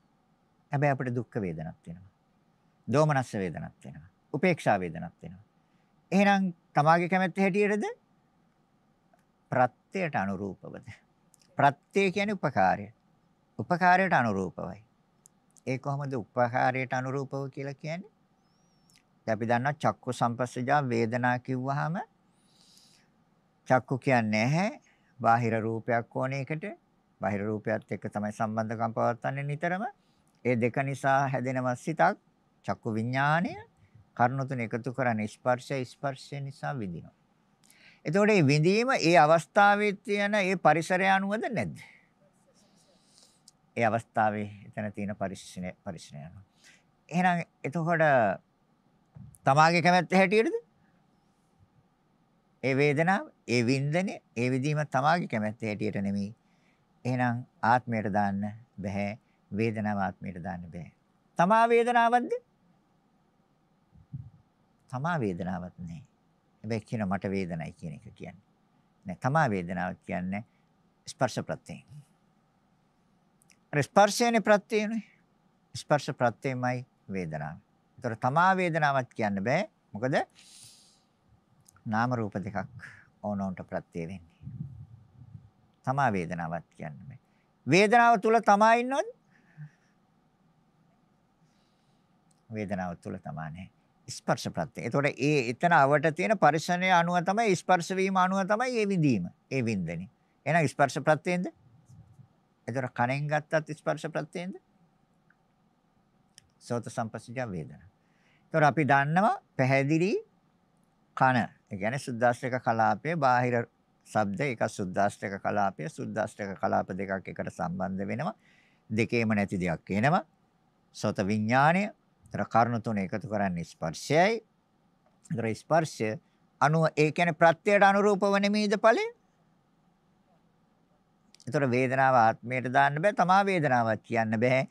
S2: හැබැයි අපිට දුක් වේදනාවක් වෙනවා. දෝමනස්ස වේදනාවක් වෙනවා. උපේක්ෂා වේදනාවක් වෙනවා. එහෙනම් තමාගේ කැමැත්ත හැටියටද ප්‍රත්‍යයට අනුරූපවද? ප්‍රත්‍ය කියන්නේ උපකාරය. උපකාරයට අනුරූපවයි. ඒ කොහොමද උපහාරයට අනුරූපව කියලා කියන්නේ? දැන් අපි දන්නවා චක්කු සම්පස්සජා වේදනා කිව්වහම චක්කු කියන්නේ නැහැ. බාහිර රූපයක් ඕනේකට බාහිර රූපයත් එක්ක තමයි සම්බන්ධකම් පවත්වන්නේ නිතරම. ඒ දෙක නිසා හැදෙනවා සිතක් චක්කු විඥාණය කරුණු තුන එකතු කරන ස්පර්ශය ස්පර්ශය නිසා විඳිනවා. එතකොට මේ විඳීම ඒ අවස්ථාවේ තියෙන ඒ පරිසරය අනුවද නැද්ද? ඒ අවස්ථාවේ එතන තියෙන පරිශ්‍රණය පරිශ්‍රණය යනවා. එහෙනම් එතකොට තමාගේ කැමැත්ත හැටියටද? ඒ වේදනාව, ඒ වින්දනය, ඒ විදීම තමාගේ කැමැත්ත හැටියට නෙමෙයි. එහෙනම් ආත්මයට දාන්න බෑ. වේදනාව ආත්මයට දාන්න බෑ. තමා වේදනාවක්ද? තමා වේදනාවක් නෑ. හැබැයි කියන මට වේදනයි කියන එක කියන්නේ. නෑ තමා වේදනාවක් කියන්නේ ස්පර්ශ ප්‍රත්‍යයෙන්. ස්පර්ශයනේ ප්‍රත්‍යයනේ. ස්පර්ශ ප්‍රත්‍යයමයි වේදනාව. ඒතර තමා වේදනාවක් කියන්න බෑ. මොකද නාම රූප දෙකක් ඕනෝන්ට ප්‍රත්‍ය වෙන්නේ. තමා වේදනාවක් කියන්න බෑ. වේදනාව තුල තමා ඉන්නවද? වේදනාව තුල තමා නැහැ. ස්පර්ශ ප්‍රත්‍යය. ඒතකොට ඒ එතන අවට තියෙන පරිසරය අනුව තමයි ස්පර්ශ වීම අනුව තමයි ඒ විඳීම. ඒ වින්දනේ. එහෙනම් ස්පර්ශ ප්‍රත්‍යයෙන්ද? එතකොට කණෙන් ගත්තත් ස්පර්ශ ප්‍රත්‍යයෙන්ද? සෝත සම්පස්සජ වේදනා. එතකොට අපි දන්නවා පැහැදිලි කන. ඒ කියන්නේ සුද්දාස්ත්‍රක කලාපයේ බාහිර ශබ්ද එක සුද්දාස්ත්‍රක කලාපය සුද්දාස්ත්‍රක කලාප දෙකක් එකට සම්බන්ධ වෙනවා. දෙකේම නැති දෙයක් එනවා. සෝත විඥාණය. ඒතර කර්ණ තුන එකතු කරන්නේ ස්පර්ශයයි. ඒතර ස්පර්ශය අනු ඒ කියන්නේ ප්‍රත්‍යයට අනුරූපව නෙමෙයිද ඵලය? ඒතර වේදනාව ආත්මයට දාන්න බෑ තමා වේදනාවක් කියන්න බෑ.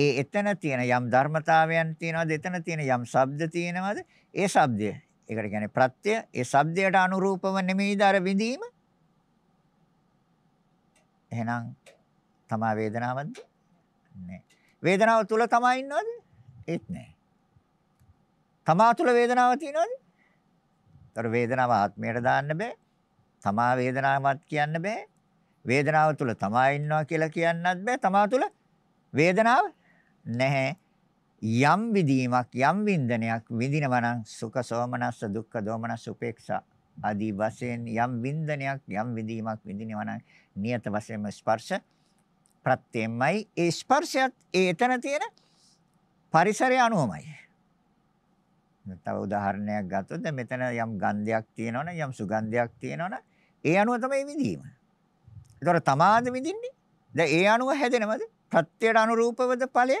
S2: ඒ එතන තියෙන යම් ධර්මතාවයන් තියනවාද එතන තියෙන යම් ශබ්ද තියෙනවාද ඒ ශබ්දය. ඒකට කියන්නේ ප්‍රත්‍ය ඒ ශබ්දයට අනුරූපව නෙමෙයිද අර විඳීම? එහෙනම් තමා වේදනාවක්ද? නෑ. වේදනාව තුල තමා ඉන්නවද? ඒත් නෑ. තමා තුල වේදනාවක් තියෙනවද? ඒතර වේදනාව ආත්මයට දාන්න බෑ. තමා වේදනාවක් කියන්න බෑ. වේදනාව තුල තමා ඉන්නවා කියලා කියන්නත් බෑ. තමා තුල වේදනාව නැහැ. යම් විදීමක් යම් වින්දනයක් විඳිනවා නම් සුඛ සෝමනස්ස දුක්ඛ දෝමනස්ස උපේක්ෂා ආදී වශයෙන් යම් වින්දනයක් යම් විදීමක් විඳිනවා නම් නියත වශයෙන්ම ස්පර්ශ ප්‍රත්‍යයමයි ඒ ස්පර්ශයත් ඒතන තියෙන පරිසරය අනුවමයි. තව උදාහරණයක් ගත්තොත් දැන් මෙතන යම් ගන්ධයක් තියෙනවනේ යම් සුගන්ධයක් තියෙනවනේ ඒ අනුව තමයි විඳීම. ඒතොර තමාද විඳින්නේ? දැන් ඒ අනුව හැදෙනවද? ප්‍රත්‍යයට අනුරූපවද ඵලය?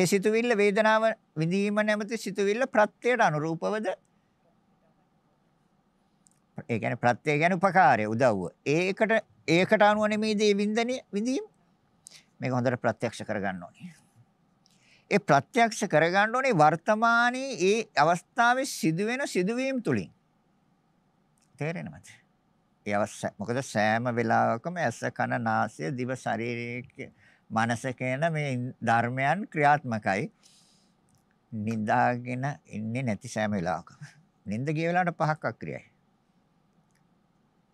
S2: ඒ සිතුවිල්ල වේදනාව විඳීම නැමැති සිතුවිල්ල ප්‍රත්‍යයට අනුරූපවද? ඒ කියන්නේ ප්‍රත්‍යය කියන්නේ උපකාරය, උදව්ව. ඒකට ඒකට අනුව නෙමෙයිද මේ විඳිනේ විඳීම? මේක හොඳට ප්‍රත්‍යක්ෂ කරගන්න ඕනේ. ඒ ප්‍රත්‍යක්ෂ කරගන්න ඕනේ වර්තමානයේ ඒ අවස්ථාවේ සිදුවෙන සිදුවීම් තුලින්. තේරෙනවද? ඒව මොකද සෑම වෙලාවකම ඇස කන නාසය දිව ශරීරයේ මනස කියන මේ ධර්මයන් ක්‍රියාත්මකයි. නිදාගෙන ඉන්නේ නැති සෑම වෙලාවකම. නිින්ද ගිය වෙලාවට පහක් අක්‍රියයි.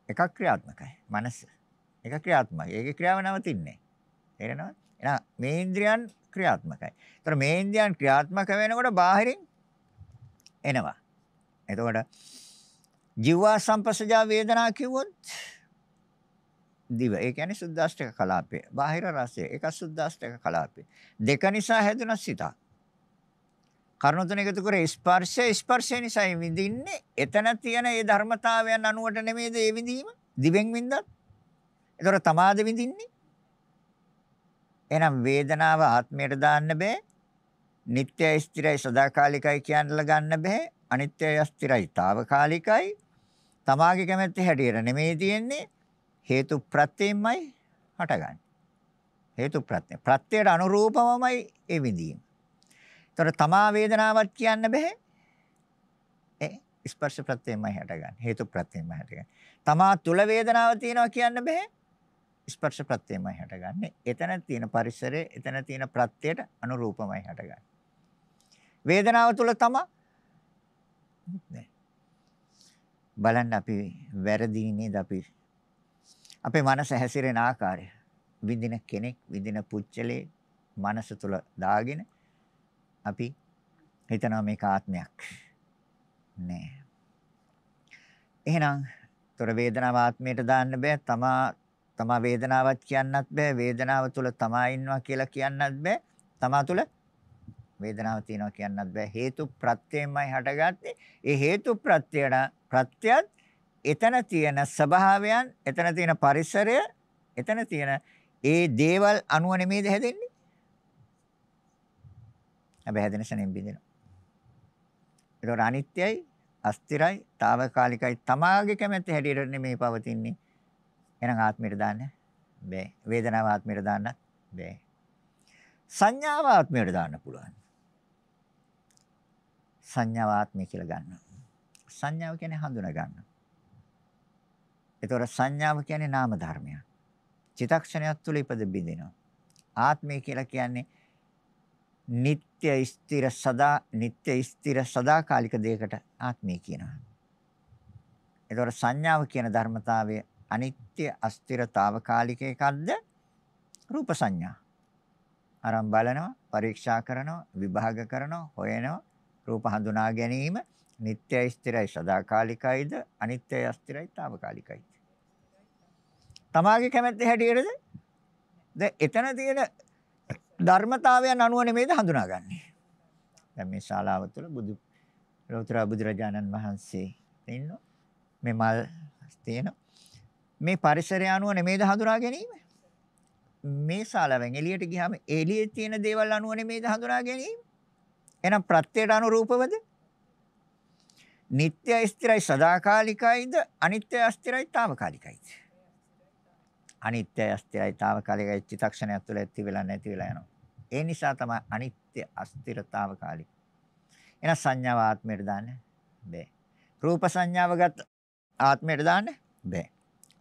S2: එකක් ක්‍රියාත්මකයි. මනස. එක ක්‍රියාත්මකයි. ඒකේ ක්‍රියාව නවතින්නේ. තේරෙනවද? එහෙනම් මේ ඉන්ද්‍රියන් ක්‍රියාත්මකයි. ඒතර මේ ඉන්ද්‍රියන් ක්‍රියාත්මක වෙනකොට බාහිරින් එනවා. එතකොට ජීවා සංපස්සජා වේදනා කිව්වොත් දිව ඒ කියන්නේ සුද්දාස්ඨක කලාපය. බාහිර රසය ඒක සුද්දාස්ඨක කලාපය. දෙක නිසා හැදුන සිත. කරුණු තුන එකතු කර ස්පර්ශය ස්පර්ශය නිසා විඳින්නේ එතන තියෙන ඒ ධර්මතාවයන් අනුවට නෙමෙයිද ඒ විඳීම? දිවෙන් විඳත්. ඒතර තමාද විඳින්නේ? එහෙනම් වේදනාව ආත්මයට දාන්න බෑ. නිට්ටය ස්ථිරයි සදාකාලිකයි කියන්න ගන්න බෑ. අනිත්‍යය ස්ථිරයි తాවකාලිකයි තමාගේ කැමැත්ත හැටියට නෙමෙයි තියෙන්නේ හේතු ප්‍රත්‍යයෙන්මයි හටගන්නේ. හේතු ප්‍රත්‍යය. ප්‍රත්‍යයට අනුරූපවමයි ඒ විඳීම. ඒතර තමා වේදනාවක් කියන්න බෑ. ඒ ස්පර්ශ ප්‍රත්‍යයෙන්මයි හටගන්නේ. හේතු ප්‍රත්‍යයෙන්මයි හටගන්නේ. තමා තුල වේදනාවක් තියෙනවා කියන්න බෑ. ස්පර්ශ ප්‍රත්‍යයමයි හටගන්නේ. එතන තියෙන පරිසරය, එතන තියෙන ප්‍රත්‍යයට අනුරූපමයි හටගන්නේ. වේදනාව තුල තමයි නේ බලන්න අපි වැරදීනේද අපි අපේ මනස හැසිරෙන ආකාරය විඳින කෙනෙක් විඳින පුච්චලේ මනස තුල දාගෙන අපි හිතනවා මේක ආත්මයක් නෑ එහෙනම් තොර වේදනාව ආත්මයට දාන්න බෑ තමා තමා වේදනාවක් කියන්නත් බෑ වේදනාව තුල තමා ඉන්නවා කියලා කියන්නත් බෑ තමා තුල වේදනාව තියෙනවා කියන්නත් බෑ. හේතු ප්‍රත්‍යයෙන්මයි හටගත්තේ. ඒ හේතු ප්‍රත්‍යයට ප්‍රත්‍යත් එතන තියෙන ස්වභාවයන්, එතන තියෙන පරිසරය, එතන තියෙන ඒ දේවල් අනුව නෙමේද හැදෙන්නේ. හැබැයි හැදෙන ශරණෙන් බින්දිනවා. ඒතොර අනිත්‍යයි, අස්තිරයි, తాවකාලිකයි තමාගේ කැමැත්ත හැටියට නෙමේ පවතින්නේ. එහෙනම් ආත්මයට දාන්න බෑ. වේදනාව ආත්මයට දාන්නත් බෑ. සංඥාව ආත්මයට දාන්න පුළුවන්. සංඥාව ආත්මය කියලා ගන්නවා. සංඥාව කියන්නේ හඳුනා ගන්න. ඒතොර සංඥාව කියන්නේ නාම ධර්මයක්. චිතක්ෂණයක් තුළ ඉපද බිඳිනවා. ආත්මය කියලා කියන්නේ නিত্য ස්ථිර සදා නিত্য ස්ථිර සදාකාලික දෙයකට ආත්මය කියනවා. ඒතොර සංඥාව කියන ධර්මතාවය අනිත්‍ය අස්ථිරතාවකාලික එකක්ද රූප සංඥා. අරන් බලනවා, පරීක්ෂා කරනවා, විභාග කරනවා, හොයනවා රූප හඳුනා ගැනීම නිට්ටයයි ස්ථිරයි සදාකාලිකයිද අනිත්‍යයි අස්ථිරයි తాවකාලිකයි. තමාගේ කැමැත්ත හැටියටද? දැන් එතන තියෙන ධර්මතාවයන් අනුව නෙමෙයිද හඳුනාගන්නේ. දැන් මේ ශාලාව තුළ බුදු ලෝතර බුදුරජාණන් වහන්සේ ඉන්න මේ මල් තියෙන මේ පරිසරය අනුව නෙමෙයිද හඳුනා ගැනීම. මේ ශාලාවෙන් එළියට ගියාම එළියේ තියෙන දේවල් අනුව නෙමෙයිද හඳුනා ගැනීම. එහෙනම් ප්‍රත්‍යයට අනුරූපවද? නিত্য ස්ථිරයි සදාකාලිකයිද? අනිත්‍ය ස්ථිරයි తాවකාලිකයිද? අනිත්‍ය ස්ථිරයි తాවකාලිකයි චිත්තක්ෂණයක් තුළ ඇති වෙලා නැති වෙලා යනවා. ඒ නිසා තමයි අනිත්‍ය අස්ථිරතාවකාලික. එහෙනම් සංඥාව ආත්මයට දාන්න බෑ. රූප සංඥාව ගත් ආත්මයට දාන්න බෑ.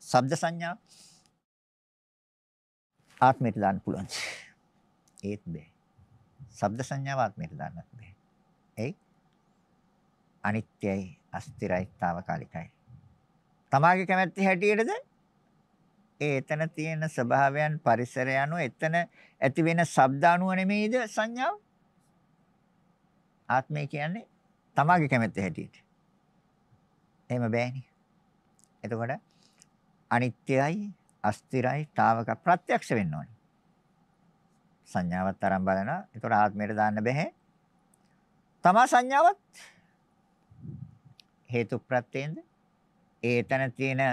S2: ශබ්ද සංඥාව ආත්මයට දාන්න පුළුවන්. ඒත් බෑ. ශබ්ද සංඥාව ආත්මයට දාන්නත් බෑ. එයි. අනිත්‍යයි, අස්තිරයි, తాවකාලිකයි. තමාගේ කැමැත්ත හැටියටද ඒ එතන තියෙන ස්වභාවයන් පරිසරය අනුව එතන ඇති වෙන ශබ්ද අනුව නෙමෙයිද සංඥාව? ආත්මය කියන්නේ තමාගේ කැමැත්ත හැටියට. එහෙම බෑනේ. එතකොට අනිත්‍යයි, අස්තිරයි, తాවක ප්‍රත්‍යක්ෂ වෙන්න ඕනේ. සංඥාවත් තරම් බලනවා. ඒතකොට ආත්මයට දාන්න බෑ. තමා සංඥාවත් හේතු ප්‍රත්‍යයෙන්ද? ඒතන තියෙන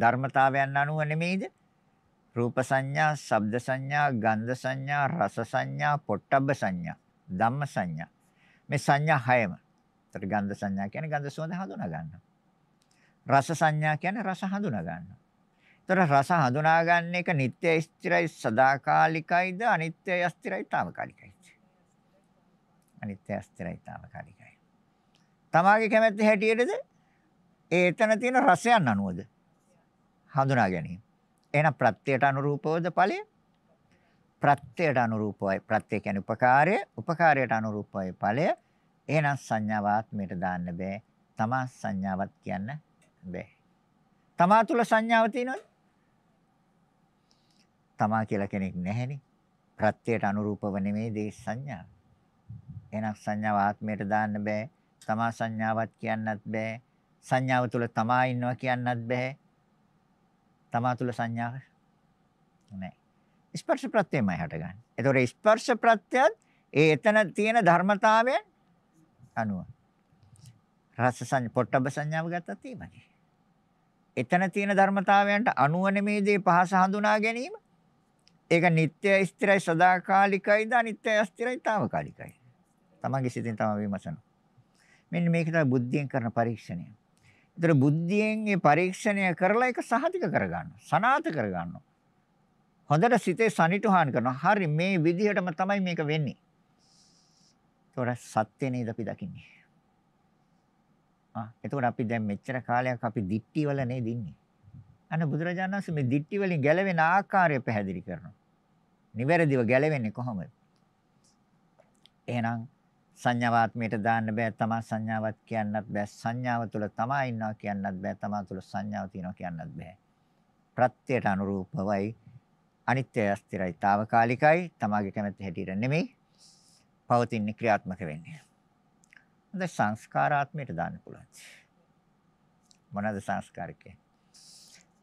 S2: ධර්මතාවයන් අනුව නෙමෙයිද? රූප සංඥා, ශබ්ද සංඥා, ගන්ධ සංඥා, රස සංඥා, පොට්ටබ්බ සංඥා, ධම්ම සංඥා. මේ සංඥා හයම. ඒතර ගන්ධ සංඥා කියන්නේ ගන්ධ සුවඳ හඳුනා ගන්නවා. රස සංඥා කියන්නේ රස හඳුනා ගන්නවා. ඒතර රස හඳුනා ගන්න එක නিত্য ස්ථිරයි සදාකාලිකයිද අනිත්‍ය ස්ථිරයි తాවකාලිකයිද? අනිත්‍ය ස්ථිරයි తాවකාලිකයි. තමාගේ කැමැත්ත හැටියටද ඒ එතන තියෙන රසයන් අනුවද හඳුනා ගැනීම. එහෙනම් ප්‍රත්‍යයට අනුරූපවද ඵලය? ප්‍රත්‍යයට අනුරූපවයි. ප්‍රත්‍ය කියන්නේ උපකාරය, උපකාරයට අනුරූපවයි ඵලය. එහෙනම් සංඥාව ආත්මයට දාන්න බෑ. තමා සංඥාවක් කියන්න බෑ. තමා තුල සංඥාව තියෙනවද? තමා කියලා කෙනෙක් නැහෙනේ. ප්‍රත්‍යයට අනුරූපව නෙමෙයි දේ සංඥාව. එහෙනම් සංඥාව ආත්මයට දාන්න බෑ. තමා සංඥාවක් කියන්නත් බෑ. සංඥාව තුල තමා ඉන්නවා කියන්නත් බෑ. තමා තුල සංඥාව නැහැ. ස්පර්ශ ප්‍රත්‍යයමයි හටගන්නේ. ඒතොර ස්පර්ශ ප්‍රත්‍යයත් ඒ එතන තියෙන ධර්මතාවයන් අනුව. රස සංඥා පොට්ටබ්බ සංඥාව ගත්තත් ඒ වගේ. එතන තියෙන ධර්මතාවයන්ට අනුව නෙමේ දේ පහස හඳුනා ගැනීම ඒක නිට්ටයයි ස්ථිරයි සදාකාලිකයිද අනිත්‍යයි අස්ථිරයි తాවකාලිකයි. තමන්ගේ සිතෙන් තම විමසනවා. මෙන්න මේක තමයි බුද්ධියෙන් කරන පරීක්ෂණය. ඒතර බුද්ධියෙන් මේ පරීක්ෂණය කරලා ඒක සහතික කරගන්නවා. සනාත කරගන්නවා. හොඳට සිතේ සනිටුහන් කරනවා. හරි මේ විදිහටම තමයි මේක වෙන්නේ. ඒතොර සත්‍ය නේද අපි දකින්නේ. ආ එතකොට අපි දැන් මෙච්චර කාලයක් අපි දික්ටි වල නේද ඉන්නේ. අන්න බුදුරජාණන් වහන්සේ මේ දික්ටි වලින් ගැලවෙන ආකාරය පැහැදිලි කරනවා. නිවැරදිව ගැලවෙන්නේ කොහොමද? එහෙනම් සංඥාවාත්මයට දාන්න බෑ තමා සංඥාවක් කියන්නත් බෑ සංඥාව තුළ තමා ඉන්නවා කියන්නත් බෑ තමා තුළ සංඥාව තියෙනවා කියන්නත් බෑ ප්‍රත්‍යයට අනුරූපවයි අනිත්‍ය අස්තිරයි తాවකාලිකයි තමාගේ කැමැත්ත හැටියට නෙමෙයි පවතින ක්‍රියාත්මක වෙන්නේ හොඳ සංස්කාරාත්මයට දාන්න පුළුවන් මොනවාද සංස්කාර කියන්නේ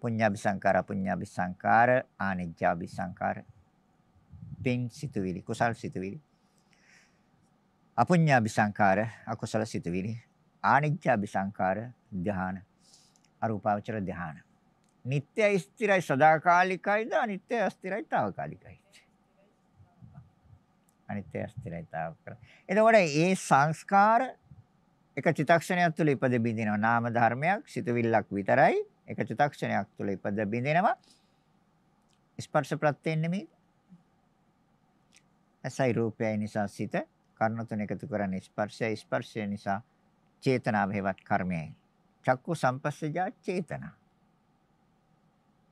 S2: පුඤ්ඤාභි සංකාර පුඤ්ඤාභි සංකාර ආනිජ්ජාභි සංකාර පින් සිතුවිලි, කුසල් සිතුවිලි. අපුඤ්ඤාභි සංකාර, අකුසල සිතුවිලි. ආනිච්ඡාභි සංකාර, ධාන. අරූපාවචර ධාන. නිට්ටයයි ස්ථිරයි සදාකාලිකයිද අනිත්‍යයි අස්ථිරයි తాවකාලිකයි. අනිත්‍යයි අස්ථිරයි తాවකාලිකයි. එතකොට මේ සංස්කාර එක චිතක්ෂණයක් තුළ ඉපද බිඳිනවා. නාම ධර්මයක් සිතවිල්ලක් විතරයි. එක චිතක්ෂණයක් තුළ ඉපද බිඳිනවා. ස්පර්ශ ප්‍රත්‍යයෙන් නෙමෙයි ඇසයි රූපයයි නිසා සිත කර්ණ තුන එකතු කරන්නේ ස්පර්ශය ස්පර්ශය නිසා චේතනාව හේවත් කර්මයයි චක්කු සම්පස්සජා චේතනා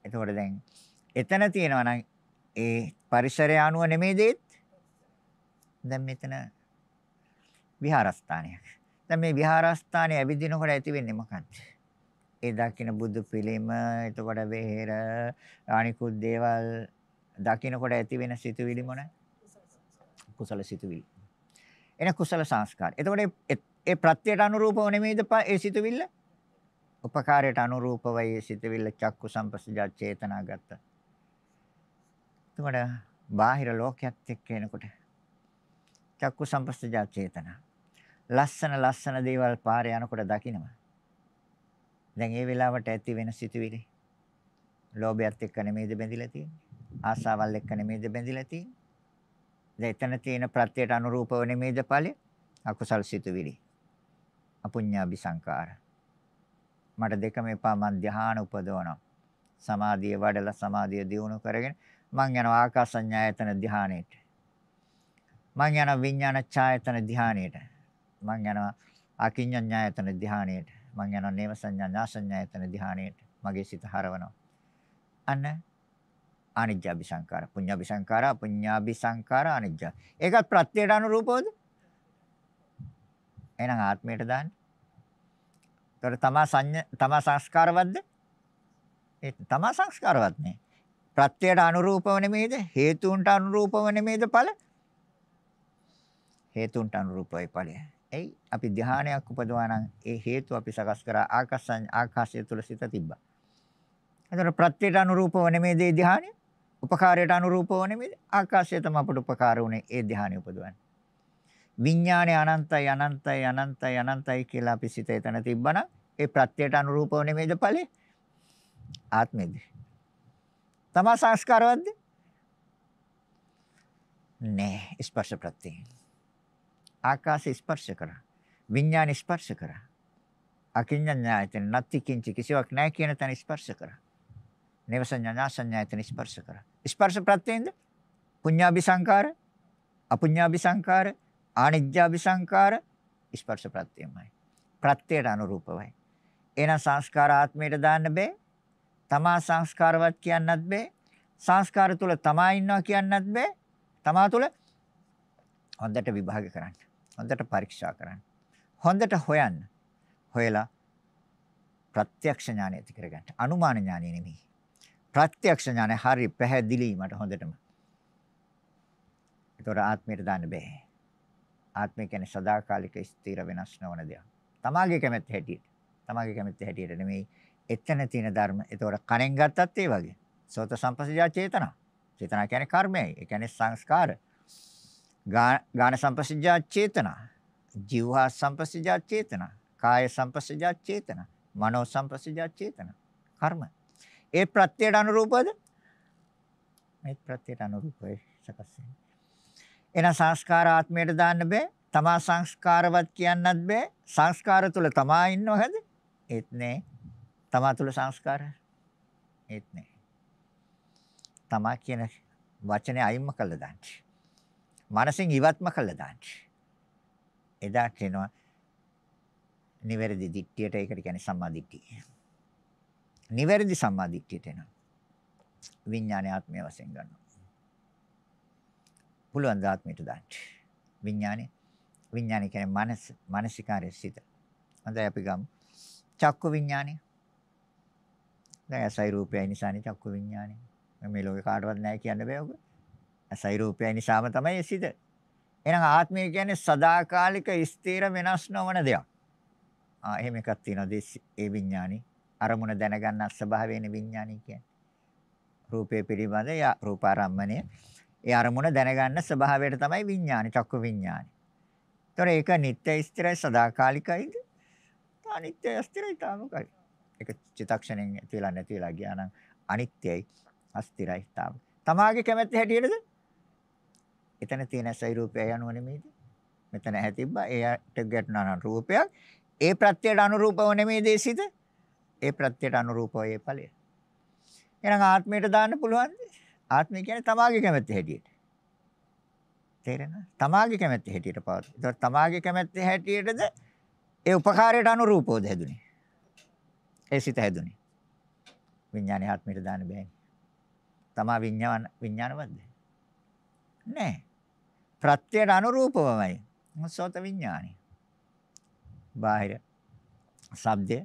S2: එතකොට දැන් එතන තියෙනවා නම් ඒ පරිසරය අනුව නෙමෙයි දෙත් දැන් මෙතන විහාරස්ථානයක් දැන් මේ විහාරස්ථානේ ඇවිදිනකොට ඇති වෙන්නේ මොකක්ද ඒ දකින්න බුදු පිළිම එතකොට වෙහෙර අනිකුත් දේවල් දකින්නකොට ඇති වෙන සිතුවිලි මොනවාද කුසල සිතුවිලි. එන කුසල සංස්කාර. එතකොට ඒ ප්‍රත්‍යයට අනුරූපව නෙමෙයිද ඒ සිතුවිල්ල? උපකාරයට අනුරූපවයි ඒ සිතුවිල්ල චක්කු සම්පස්සජා චේතනා ගත්ත. එතකොට බාහිර ලෝකයක් එක්ක එනකොට චක්කු සම්පස්සජා චේතනා. ලස්සන ලස්සන දේවල් පාරේ යනකොට දකිනවා. දැන් ඒ වෙලාවට ඇති වෙන සිතුවිලි. ලෝභයත් එක්ක නෙමෙයිද බැඳිලා තියෙන්නේ? ආසාවල් එක්ක නෙමෙයිද බැඳිලා තියෙන්නේ? එතන තියෙන ප්‍රත්‍යයට අනුරූපව නෙමේද ඵලෙ? අකුසල් සිතුවිලි. අපුඤ්ඤාභි සංකාර. මට දෙකම එපා මං ධ්‍යාන උපදවනවා. සමාධිය වඩලා සමාධිය දියුණු කරගෙන මං යනවා ආකාසඤ්ඤායතන ධ්‍යානෙට. මං යනවා විඥාන ඡායතන ධ්‍යානෙට. මං යනවා අකිඤ්ඤඤ්ඤායතන ධ්‍යානෙට. මං යනවා නේව සංඥා ඥාසඤ්ඤායතන ධ්‍යානෙට. මගේ සිත හරවනවා. අන්න අනිජ්ජාභි සංඛාර පුඤ්ඤාභි සංඛාර පුඤ්ඤාභි සංඛාර අනිජ්ජා ඒකත් ප්‍රත්‍යයට අනුරූපවද එහෙනම් ආත්මයට දාන්න ඒතර තමා සංඥා තමා සංස්කාරවත්ද ඒ තමා සංස්කාරවත් නේ ප්‍රත්‍යයට අනුරූපව නෙමෙයිද හේතුන්ට අනුරූපව නෙමෙයිද ඵල හේතුන්ට අනුරූපයි ඵලය එයි අපි ධානයක් උපදවා නම් ඒ හේතු අපි සකස් කරා ආකාශ ආකාශය තුල සිත තිබ්බා. එතකොට ප්‍රත්‍යයට අනුරූපව නෙමෙයි දේ ධානය. උපකාරයට අනුරූපව නෙමෙයි ආකාශය තමයි අපට උපකාර වුනේ ඒ ධානය උපදවන්නේ. විඥානය අනන්තයි අනන්තයි අනන්තයි අනන්තයි කියලා අපි සිත එතන තිබ්බනම් ඒ ප්‍රත්‍යයට අනුරූපව නෙමෙයිද ඵලෙ? ආත්මෙද. තමා සංස්කාරවත්ද? නෑ ස්පර්ශ ප්‍රත්‍යය. ආකාශය ස්පර්ශ කරා. විඥාන ස්පර්ශ කරා. අකින්ඥායතන නැති කිංච කිසිවක් නැහැ කියන තැන ස්පර්ශ කරා. නේව සංඥා සංඥායතන ස්පර්ශ කරා. ස්පර්ශ ප්‍රත්‍යයෙන්ද පුඤ්ඤාභි සංකාර, අපුඤ්ඤාභි සංකාර, ආනිජ්ජාභි සංකාර ස්පර්ශ ප්‍රත්‍යයමයි. ප්‍රත්‍යයට අනුරූපවයි. එහෙනම් සංස්කාර ආත්මයට දාන්න බෑ. තමා සංස්කාරවත් කියන්නත් බෑ. සංස්කාර තුල තමා ඉන්නවා කියන්නත් බෑ. තමා තුල හොඳට විභාග කරන්න. හොඳට පරීක්ෂා කරන්න. හොඳට හොයන්න. හොයලා ප්‍රත්‍යක්ෂ ඥානය ඇති කරගන්න. අනුමාන ඥානය නෙමෙයි. ප්‍රත්‍යක්ෂ ඥානය හරි පැහැදිලි මට හොඳටම. ඒතොර ආත්මයට දාන්න බෑ. ආත්මය කියන්නේ සදාකාලික ස්ථිර වෙනස් නොවන දෙයක්. තමාගේ කැමැත්ත හැටියට. තමාගේ කැමැත්ත හැටියට නෙමෙයි එතන තියෙන ධර්ම. ඒතොර කණෙන් ගත්තත් ඒ වගේ. සෝත සම්පස්සජා චේතනා. චේතනා කියන්නේ කර්මයයි. ඒ කියන්නේ සංස්කාර. ගාන සම්පස්සජා චේතනා. ජීවහා සම්පස්සජා චේතනා. කාය සම්පස්සජා චේතනා. මනෝ සම්පස්සජා චේතනා. කර්ම. ඒ ප්‍රත්‍යයට අනුරූපද? මේ ප්‍රත්‍යයට අනුරූපයි සකස් වෙන්නේ. එන සංස්කාර ආත්මයට දාන්න බෑ. තමා සංස්කාරවත් කියන්නත් බෑ. සංස්කාර තුල තමා ඉන්නව හැද? ඒත් නෑ. තමා තුල සංස්කාර ඒත් නෑ. තමා කියන වචනේ අයින්ම කළා දාන්න. මනසින් ඉවත්ම කළා දාන්න. එදා කියනවා නිවැරදි දිට්ඨියට ඒකට කියන්නේ සම්මා දිට්ඨිය. නිවැරදි සම්මාදිට්ඨියට එනවා. විඥානය ආත්මය වශයෙන් ගන්නවා. පුළුවන් දාත්මයට දාන්න. විඥානය විඥානය කියන්නේ මනස මානසිකාරය සිත. හොඳයි අපි ගමු. චක්කු විඥානය. දැන් ඇසයි රූපයයි නිසානේ චක්කු විඥානය. මේ ලෝකේ කාටවත් නැහැ කියන්න බෑ ඔක. ඇසයි රූපයයි නිසාම තමයි සිත. එහෙනම් ආත්මය කියන්නේ සදාකාලික ස්ථිර වෙනස් නොවන දෙයක්. ආ එහෙම එකක් තියෙනවා ඒ විඥානේ අරමුණ දැනගන්න ස්වභාවයනේ විඥානය කියන්නේ. රූපය පිළිබඳ යා රූපාරම්මණය. ඒ අරමුණ දැනගන්න ස්වභාවයට තමයි විඥානි, චක්කු විඥානි. ඒතොර ඒක නිට්ටය ස්ථිරයි සදාකාලිකයිද? අනිත්‍ය අස්ථිරයි තාමකයි. ඒක චිතක්ෂණයෙන් ඇතිලා නැතිලා ගියා නම් අනිත්‍යයි අස්ථිරයි තාම. තමාගේ කැමැත්ත හැටියටද? එතන තියෙන සයි රූපය යනුව නෙමෙයිද? මෙතන හැතිබ්බා එයට ගැටුණා නම් රූපයක් ඒ ප්‍රත්‍යයට අනුරූපව නෙමෙයි දේසිත? ඒ ප්‍රත්‍යයට අනුරූපව ඒ ඵලය. එහෙනම් ආත්මයට දාන්න පුළුවන්ද? ආත්මය කියන්නේ තමාගේ කැමැත්ත හැටියට. තේරෙනවද? තමාගේ කැමැත්ත හැටියට පවතින. ඒතකොට තමාගේ කැමැත්ත හැටියටද ඒ උපකාරයට අනුරූපවද හැදුනේ? ඒ සිත හැදුනේ. විඥානේ ආත්මයට දාන්න බෑනේ. තමා විඥාන විඥානවත්ද? නෑ. ප්‍රත්‍යයට අනුරූපවමයි. මොසෝත විඥානේ. බාහිර ශබ්දේ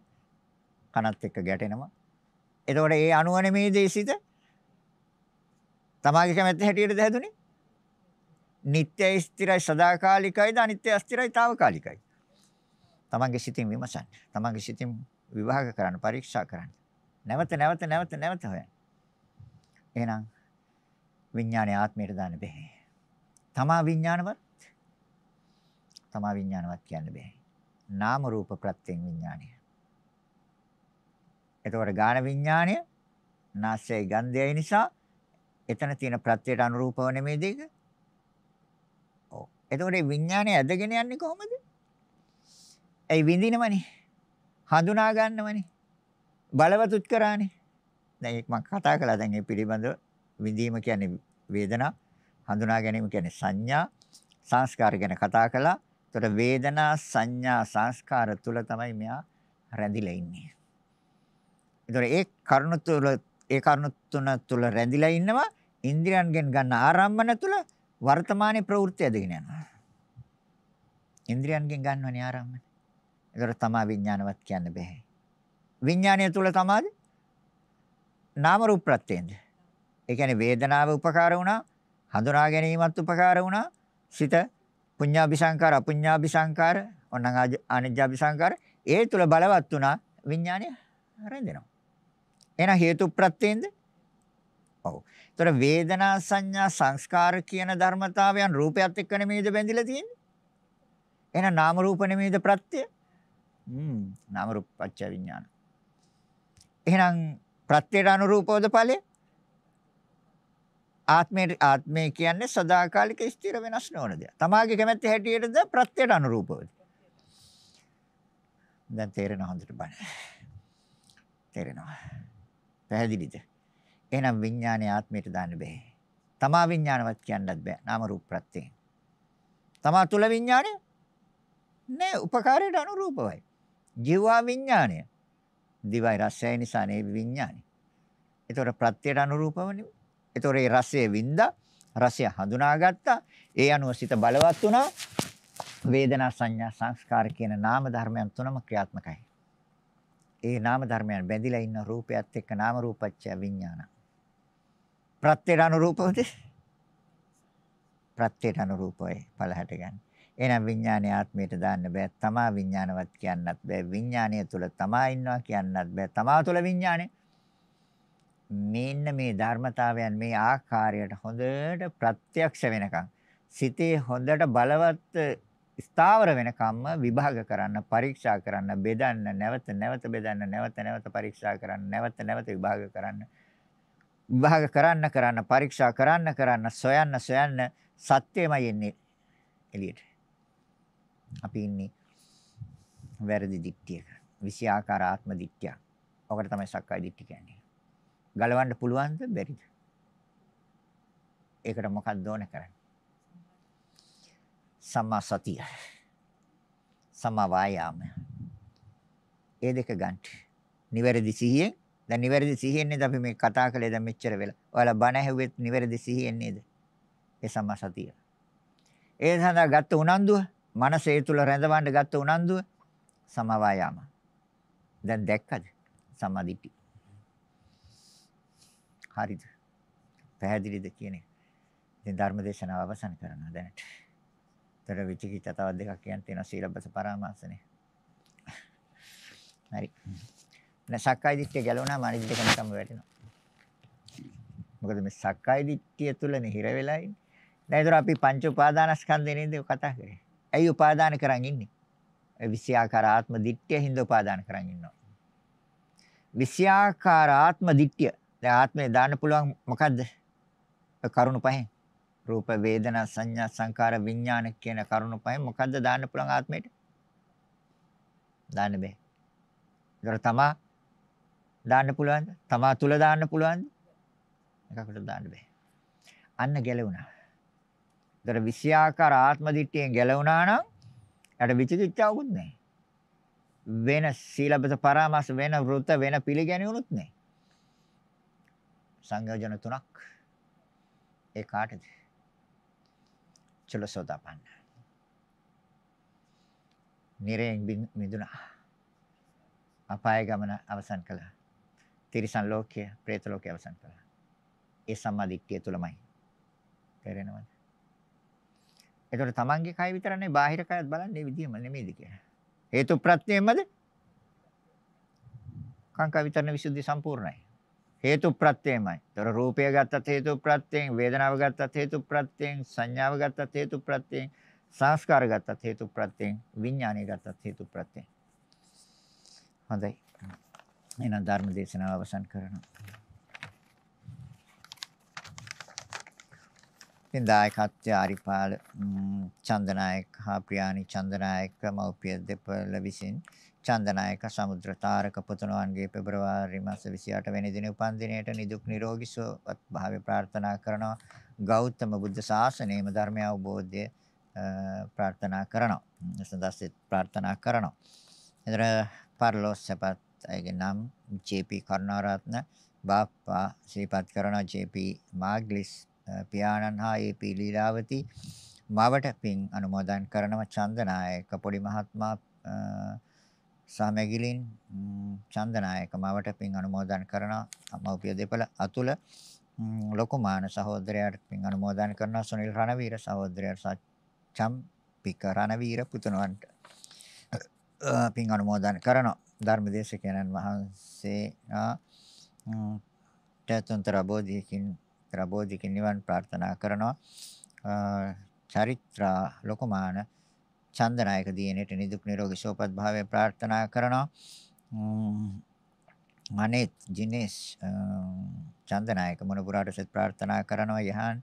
S2: කනත් එක්ක ගැටෙනවා. එතකොට ඒ අනුව නෙමේ දේශිත තමාගේ කැමැත්ත හැටියට දැහැදුනේ. නිට්ටය ස්ථිරයි සදාකාලිකයිද අනිත්‍ය අස්ථිරයි తాවකාලිකයි. තමන්ගේ සිතින් විමසන්න. තමන්ගේ සිතින් විභාග කරන්න, පරීක්ෂා කරන්න. නැවත නැවත නැවත නැවත හොයන්න. එහෙනම් විඥානේ ආත්මයට දාන්න බෑ. තමා විඥානවත් තමා විඥානවත් කියන්න බෑ. නාම රූප ප්‍රත්‍යයෙන් විඥානය. එතකොට ගාන විඥාණය නාසයේ ගන්ධයයි නිසා එතන තියෙන ප්‍රත්‍යයට අනුරූපව නෙමෙයි දෙක. ඔව්. එතකොට මේ විඥානය ඇදගෙන යන්නේ කොහොමද? ඒ විඳිනවනේ. හඳුනා ගන්නවනේ. බලවතුත් කරානේ. දැන් ඒක මම කතා කළා දැන් මේ පිළිබඳව විඳීම කියන්නේ වේදනා, හඳුනා ගැනීම කියන්නේ සංඥා, සංස්කාර ගැන කතා කළා. එතකොට වේදනා, සංඥා, සංස්කාර තුල තමයි මෙයා රැඳිලා ඉන්නේ. ඒතර ඒ කරුණ තුල ඒ කරුණ තුන තුල රැඳිලා ඉන්නවා ඉන්ද්‍රියන්ගෙන් ගන්න ආරම්භන තුල වර්තමානයේ ප්‍රවෘත්ති ඇදගෙන යනවා. ඉන්ද්‍රියන්ගෙන් ගන්නවනේ ආරම්භන. ඒතර තමා විඥානවත් කියන්න බෑ. විඥානය තුල තමාද නාම රූප ප්‍රත්‍යයෙන්ද. ඒ කියන්නේ වේදනාව උපකාර වුණා, හඳුනා ගැනීමත් උපකාර වුණා, සිත පුඤ්ඤාභි සංකාර, අපුඤ්ඤාභි සංකාර, ඔන්න අනිජ්ජාභි සංකාර ඒ තුල බලවත් වුණා විඥානය රැඳෙනවා. එහෙනම් හේතු ප්‍රත්‍යයෙන්ද? ඔව්. ඒතර වේදනා සංඥා සංස්කාර කියන ධර්මතාවයන් රූපයත් එක්ක නෙමෙයිද බැඳිලා තියෙන්නේ? එහෙනම් නාම රූප නෙමෙයිද ප්‍රත්‍ය? හ්ම් නාම රූප පත්‍ය විඥාන. එහෙනම් ප්‍රත්‍යයට අනුරූපවද ඵලය? ආත්මේ ආත්මය කියන්නේ සදාකාලික ස්ථිර වෙනස් නොවන දෙයක්. තමාගේ කැමැත්ත හැටියටද ප්‍රත්‍යයට අනුරූපවද? දැන් තේරෙනවා හොඳට බලන්න. තේරෙනවා. පැහැදිලිද? එහෙනම් විඥානය ආත්මයට දාන්න බෑ. තමා විඥානවත් කියන්නත් බෑ. නාම රූප ප්‍රත්‍යයෙන්. තමා තුල විඥානය නෑ උපකාරයට අනුරූපවයි. ජීවා විඥානය. දිවයි රසය නිසා නේ විඥානය. ඒතොර ප්‍රත්‍යයට අනුරූපව නෙමෙයි. ඒතොර ඒ රසය වින්දා රසය හඳුනාගත්තා. ඒ අනුව සිත බලවත් වුණා. වේදනා සංඥා සංස්කාර කියන නාම ධර්මයන් තුනම ක්‍රියාත්මකයි. ඒ නාම ධර්මයන් බැඳිලා ඉන්න රූපයත් එක්ක නාම රූපච්ඡය විඥාන. ප්‍රත්‍යයට අනුරූපවද? ප්‍රත්‍යයට අනුරූපවයි ඵල හැටගන්නේ. එහෙනම් විඥානේ ආත්මයට දාන්න බෑ. තමා විඥානවත් කියන්නත් බෑ. විඥානය තුල තමා ඉන්නවා කියන්නත් බෑ. තමා තුල විඥානේ. මෙන්න මේ ධර්මතාවයන් මේ ආකාරයට හොඳට ප්‍රත්‍යක්ෂ වෙනකන් සිතේ හොඳට බලවත් ස්ථාවර වෙනකම්ම විභාග කරන්න, පරීක්ෂා කරන්න, බෙදන්න, නැවත නැවත බෙදන්න, නැවත නැවත පරීක්ෂා කරන්න, නැවත නැවත විභාග කරන්න. විභාග කරන්න කරන්න, පරීක්ෂා කරන්න කරන්න, සොයන්න සොයන්න සත්‍යමයි එන්නේ එළියට. අපි ඉන්නේ වැරදි දික්තියක. විෂයාකාර ආත්ම දික්තියක්. ඔකට තමයි සක්කාය දික්තිය කියන්නේ. ගලවන්න පුළුවන්ද බැරිද? ඒකට මොකක්ද ඕන කරන්නේ? සම්මා සතිය. සම්මා වායාම. ඒ දෙක ගන්න. නිවැරදි සිහියෙන් දැන් නිවැරදි සිහියෙන් නේද අපි මේ කතා කළේ දැන් මෙච්චර වෙලා. ඔයාලා බණ ඇහුවෙත් නිවැරදි සිහියෙන් නේද? ඒ සම්මා සතිය. ඒ සඳහා ගත්ත උනන්දුව, මනසේ තුල රැඳවන්න ගත්ත උනන්දුව සම්මා වායාම. දැන් දැක්කද? සම්මා දිට්ඨි. හරිද? පැහැදිලිද කියන්නේ? දැන් ධර්ම දේශනාව අවසන් කරනවා දැනට. තර විචිකිච්ඡා තවත් දෙකක් කියන්න තියෙනවා සීලබ්බස පරාමාසනේ. හරි. දැන් සක්කාය දිට්ඨිය ගැලවුණාම අනිත් දෙක නිකම්ම වැටෙනවා. මොකද මේ සක්කාය දිට්ඨිය තුලනේ හිර වෙලා ඉන්නේ. දැන් ඒතර අපි පංච උපාදානස්කන්ධේ නේද කතා කරේ. ඇයි උපාදාන කරන් ඉන්නේ? විෂයාකාර ආත්ම දිට්ඨිය හින්දා උපාදාන කරන් ඉන්නවා. විෂයාකාර ආත්ම දිට්ඨිය. දැන් ආත්මේ දාන්න පුළුවන් මොකද්ද? කරුණු පහෙන්. රූප වේදනා සංඥා සංකාර විඥාන කියන කරුණු පහෙන් මොකද්ද දාන්න පුළුවන් ආත්මයට? දාන්න බෑ. ඒතර තමා දාන්න පුළුවන්ද? තමා තුල දාන්න පුළුවන්ද? එකකට දාන්න බෑ. අන්න ගැලුණා. ඒතර විෂයාකාර ආත්ම දිට්ඨියෙන් ගැලුණා නම් යට විචිකිච්ඡාවකුත් නැහැ. වෙන සීලබත පරාමාස වෙන වෘත වෙන පිළිගැනීමුත් නැහැ. සංයෝජන තුනක් ඒ කාටද? චුල්ල සෝතාපන්න. නිරයෙන් මිදුණා. අපාය ගමන අවසන් කළා. තිරිසන් ලෝකය, പ്രേත ලෝකය අවසන් කළා. ඒ සම්මාදිට්ඨිය තුලමයි. කරෙනවද? ඒතකොට තමන්ගේ කය විතර නෙවෙයි බාහිර කයත් බලන්නේ විදියම නෙමෙයිද කියලා. හේතු ප්‍රත්‍යයෙන්මද? කාංකා විතරන විසුද්ධිය සම්පූර්ණයි. හේතු ප්‍රත්‍යයමයි. ඒතර රූපය ගත්තත් හේතු ප්‍රත්‍යයෙන්, වේදනාව ගත්තත් හේතු ප්‍රත්‍යයෙන්, සංඥාව ගත්තත් හේතු ප්‍රත්‍යයෙන්, සංස්කාර ගත්තත් හේතු ප්‍රත්‍යයෙන්, විඥානය ගත්තත් හේතු ප්‍රත්‍යයෙන්. හොඳයි. එහෙනම් ධර්ම දේශනාව අවසන් කරනවා. ඉතින් දායකත්වය ආරිපාල චන්දනායක හා ප්‍රියානි චන්දනායක මව්පිය දෙපළ විසින් චන්දනායක සමුද්‍ර තාරක පුතුණවන්ගේ පෙබරවාරි මාස 28 වෙනි දින උපන් දිනයට නිදුක් නිරෝගී සුවපත් භාවය ප්‍රාර්ථනා කරනවා. ගෞතම බුද්ධ ශාසනයේම ධර්මය අවබෝධය ප්‍රාර්ථනා කරනවා. සදස්සෙත් ප්‍රාර්ථනා කරනවා. එතන පර්ලෝස් සපත් අයගේ නම් ජේ.පී. කරුණාරත්න බාප්පා ශ්‍රීපත් කරනවා ජේ.පී. මාග්ලිස් පියාණන් හා ඒ.පී. ලීලාවති මවට පින් අනුමෝදන් කරනවා චන්දනායක පොඩි මහත්මයා සාමැගිලින් චන්දනායක මවට පින් අනුමෝදන් කරනවා අමෝපිය දෙපළ අතුල ලොකුමාන සහෝදරයාට පින් අනුමෝදන් කරනවා සුනිල් රණවීර සහෝදරයාට සච්චම් පික රණවීර පුතුණවන්ට පින් අනුමෝදන් කරනවා ධර්මදේශකයන්න් වහන්සේ තතුන්තර බෝධියකින් ප්‍රබෝධිකින් නිවන් ප්‍රාර්ථනා කරනවා චරිත්‍රා ලොකුමාන චන්දනායක දියණයට නිදුක් නිරෝගී සුවපත් භාවය ප්‍රාර්ථනා කරනවා අනේත් ජිනේස් චන්දනායක මොනපුරාට සෙත් ප්‍රාර්ථනා කරනවා යහන්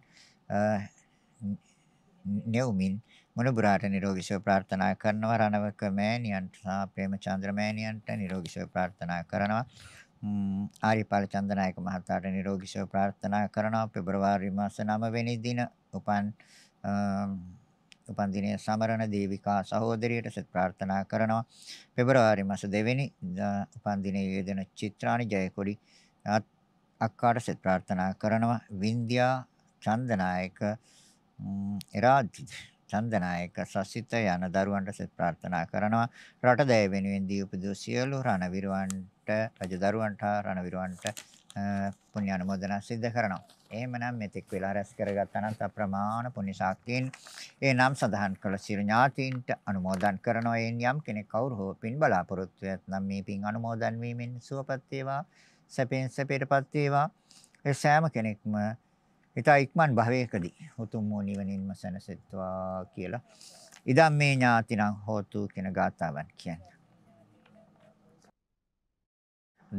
S2: නෙව්මින් මොනබුරාට නිරෝගී සුව ප්‍රාර්ථනා කරනවා රණවක මෑණියන්ට සහ ප්‍රේමචන්ද්‍ර මෑණියන්ට නිරෝගී සුව ප්‍රාර්ථනා කරනවා ආරිපාල චන්දනායක මහතාට නිරෝගී සුව ප්‍රාර්ථනා කරනවා පෙබරවාරි මාස 9 වෙනි දින උපන් උපන් දිනයේ සමරන දේවිකා සහෝදරියට සත් ප්‍රාර්ථනා කරනවා. පෙබරවාරි මාස 2 වෙනි උපන් දිනයේ යෙදෙන චිත්‍රානි ජයකොඩි අක්කාට සත් ප්‍රාර්ථනා කරනවා. වින්දියා චන්දනායක එරාජ් චන්දනායක සසිත යන දරුවන්ට සෙත් ප්‍රාර්ථනා කරනවා රට දය වෙනුවෙන් දීපදු සියලු රණවිරුවන්ට රජ දරුවන්ට රණවිරුවන්ට පුණ්‍ය අනුමෝදන සිද්ධ කරනවා. එහෙමනම් මෙතෙක් වෙලා රැස් කරගත් අනන්ත ප්‍රමාණ පුණ්‍ය ශක්තියින් ඒ නම් සඳහන් කළ සියලු ඥාතීන්ට අනුමෝදන් කරනවා. එන් යම් කෙනෙක් කවුරු හෝ පින් බලාපොරොත්තු වෙත්නම් මේ පින් අනුමෝදන් වීමෙන් සුවපත් වේවා. සැපෙන් සැපයටපත් වේවා. ඒ සෑම කෙනෙක්ම ඊට ඉක්මන් භවයකදී උතුම් වූ නිවනින්ම සැනසෙත්වා කියලා. ඉදම් මේ ඥාතිනම් හෝතු කියන ගාතාවන් කියන්නේ.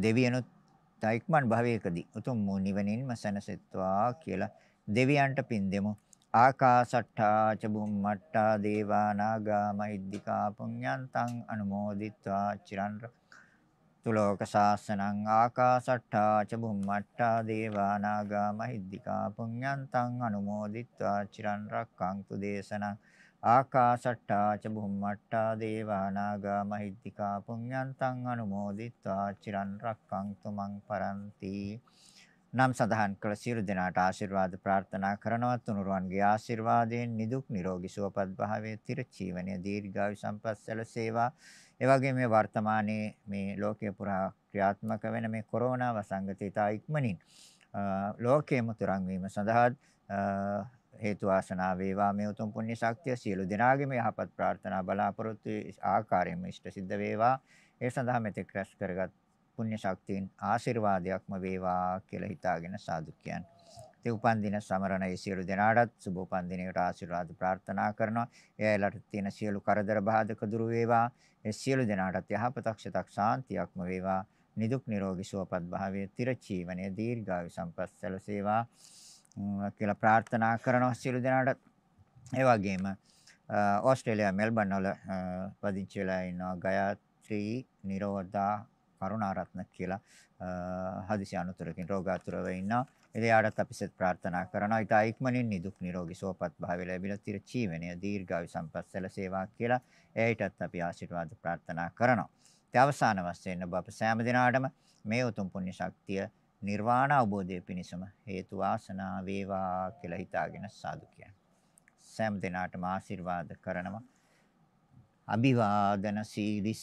S2: දෙවියනුත් තයික්මන් භවයකදී උතුම් වූ නිවනින්ම සැනසෙත්වා කියලා දෙවියන්ට පින් දෙමු. ආකාසට්ටා ච බුම්මට්ටා දේවා නාග මහිද්దికා පුඤ්ඤන්තං අනුමෝදිත්වා චිරන් තුලෝක ශාසනං ආකාසට්ටා ච බුම්මට්ටා දේවා නාග මහිද්దికා පුඤ්ඤන්තං අනුමෝදිත්වා චිරන් රක්ඛන්තු දේශනං ආකාශට්ටා ච බුම්මට්ටා දේවා නාග මහිද්దికා පුඤ්ඤන්තං අනුමෝදිත්වා චිරන් රක්ඛන්තු මං පරන්ති නම් සඳහන් කළ සියලු දෙනාට ආශිර්වාද ප්‍රාර්ථනා කරනවා තුනුරුවන්ගේ ආශිර්වාදයෙන් නිදුක් නිරෝගී සුවපත් භාවයේ තිර ජීවනයේ දීර්ඝායු සම්පස්සල සේවා එවැගේ මේ වර්තමානයේ මේ ලෝකයේ පුරා ක්‍රියාත්මක වෙන මේ කොරෝනා වසංගතය ඉතා ඉක්මනින් ලෝකයේ මුතුරන් වීම සඳහා හේතු ආසනා වේවා මේ උතුම් පුණ්‍ය ශක්තිය සියලු දෙනාගේම යහපත් ප්‍රාර්ථනා බලාපොරොත්තු ආකාරයෙන්ම ඉෂ්ට සිද්ධ වේවා. ඒ සඳහා මෙතෙක් රැස් කරගත් පුණ්‍ය ශක්තියින් ආශිර්වාදයක්ම වේවා කියලා හිතාගෙන සාදු කියන්න. ඒ උපන් දින සමරන ඒ සියලු දෙනාටත් සුබ උපන් දිනයකට ආශිර්වාද ප්‍රාර්ථනා කරනවා. එයාලට තියෙන සියලු කරදර බාධක දුරු වේවා. ඒ සියලු දෙනාටත් යහපතක් සිතක් සාන්තියක්ම වේවා. නිදුක් නිරෝගී සුවපත් භාවය තිරචීවනයේ දීර්ඝායු සම්පත් සැලසේවා. කියලා ප්‍රාර්ථනා කරනවා සියලු දෙනාට. ඒ වගේම ඕස්ට්‍රේලියා මෙල්බන් වල වදින්චි වෙලා ඉන්නවා ගයත්‍රි නිරෝධා කරුණාරත්න කියලා හදිසි අනුතරකින් රෝගාතුරව ඉන්නවා. එයාටත් අපි සෙත් ප්‍රාර්ථනා කරනවා. ඊට ඉක්මනින් නිදුක් නිරෝගී සුවපත් භාවය ලැබිලා තිර ජීවනය දීර්ඝායු සම්පස්සල සේවා කියලා එයාටත් අපි ආශිර්වාද ප්‍රාර්ථනා කරනවා. ඉතින් අවසාන වශයෙන් ඔබ අප සෑම දිනාටම මේ උතුම් පුණ්‍ය ශක්තිය නිර්වාණ අවබෝධය පිණිසම හේතු වාසනා වේවා කියලා හිතාගෙන සාදු කියන. සෑම දිනාටම ආශිර්වාද කරනවා. අභිවාදන සීලිස්ස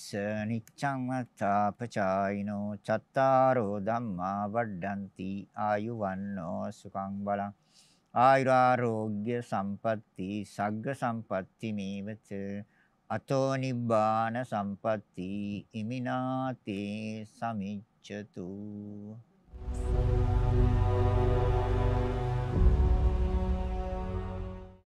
S2: නිච්ඡං අත්තාපචායිනෝ චත්තාරෝ ධම්මා වඩ්ඩಂತಿ ආයුවන්නෝ සුඛං බලං ආයුරාෝග්‍ය සම්පatti සග්ග සම්පatti මේවච අතෝ නිබ්බාන සම්පatti ඉමිනාතේ සමිච්ඡතු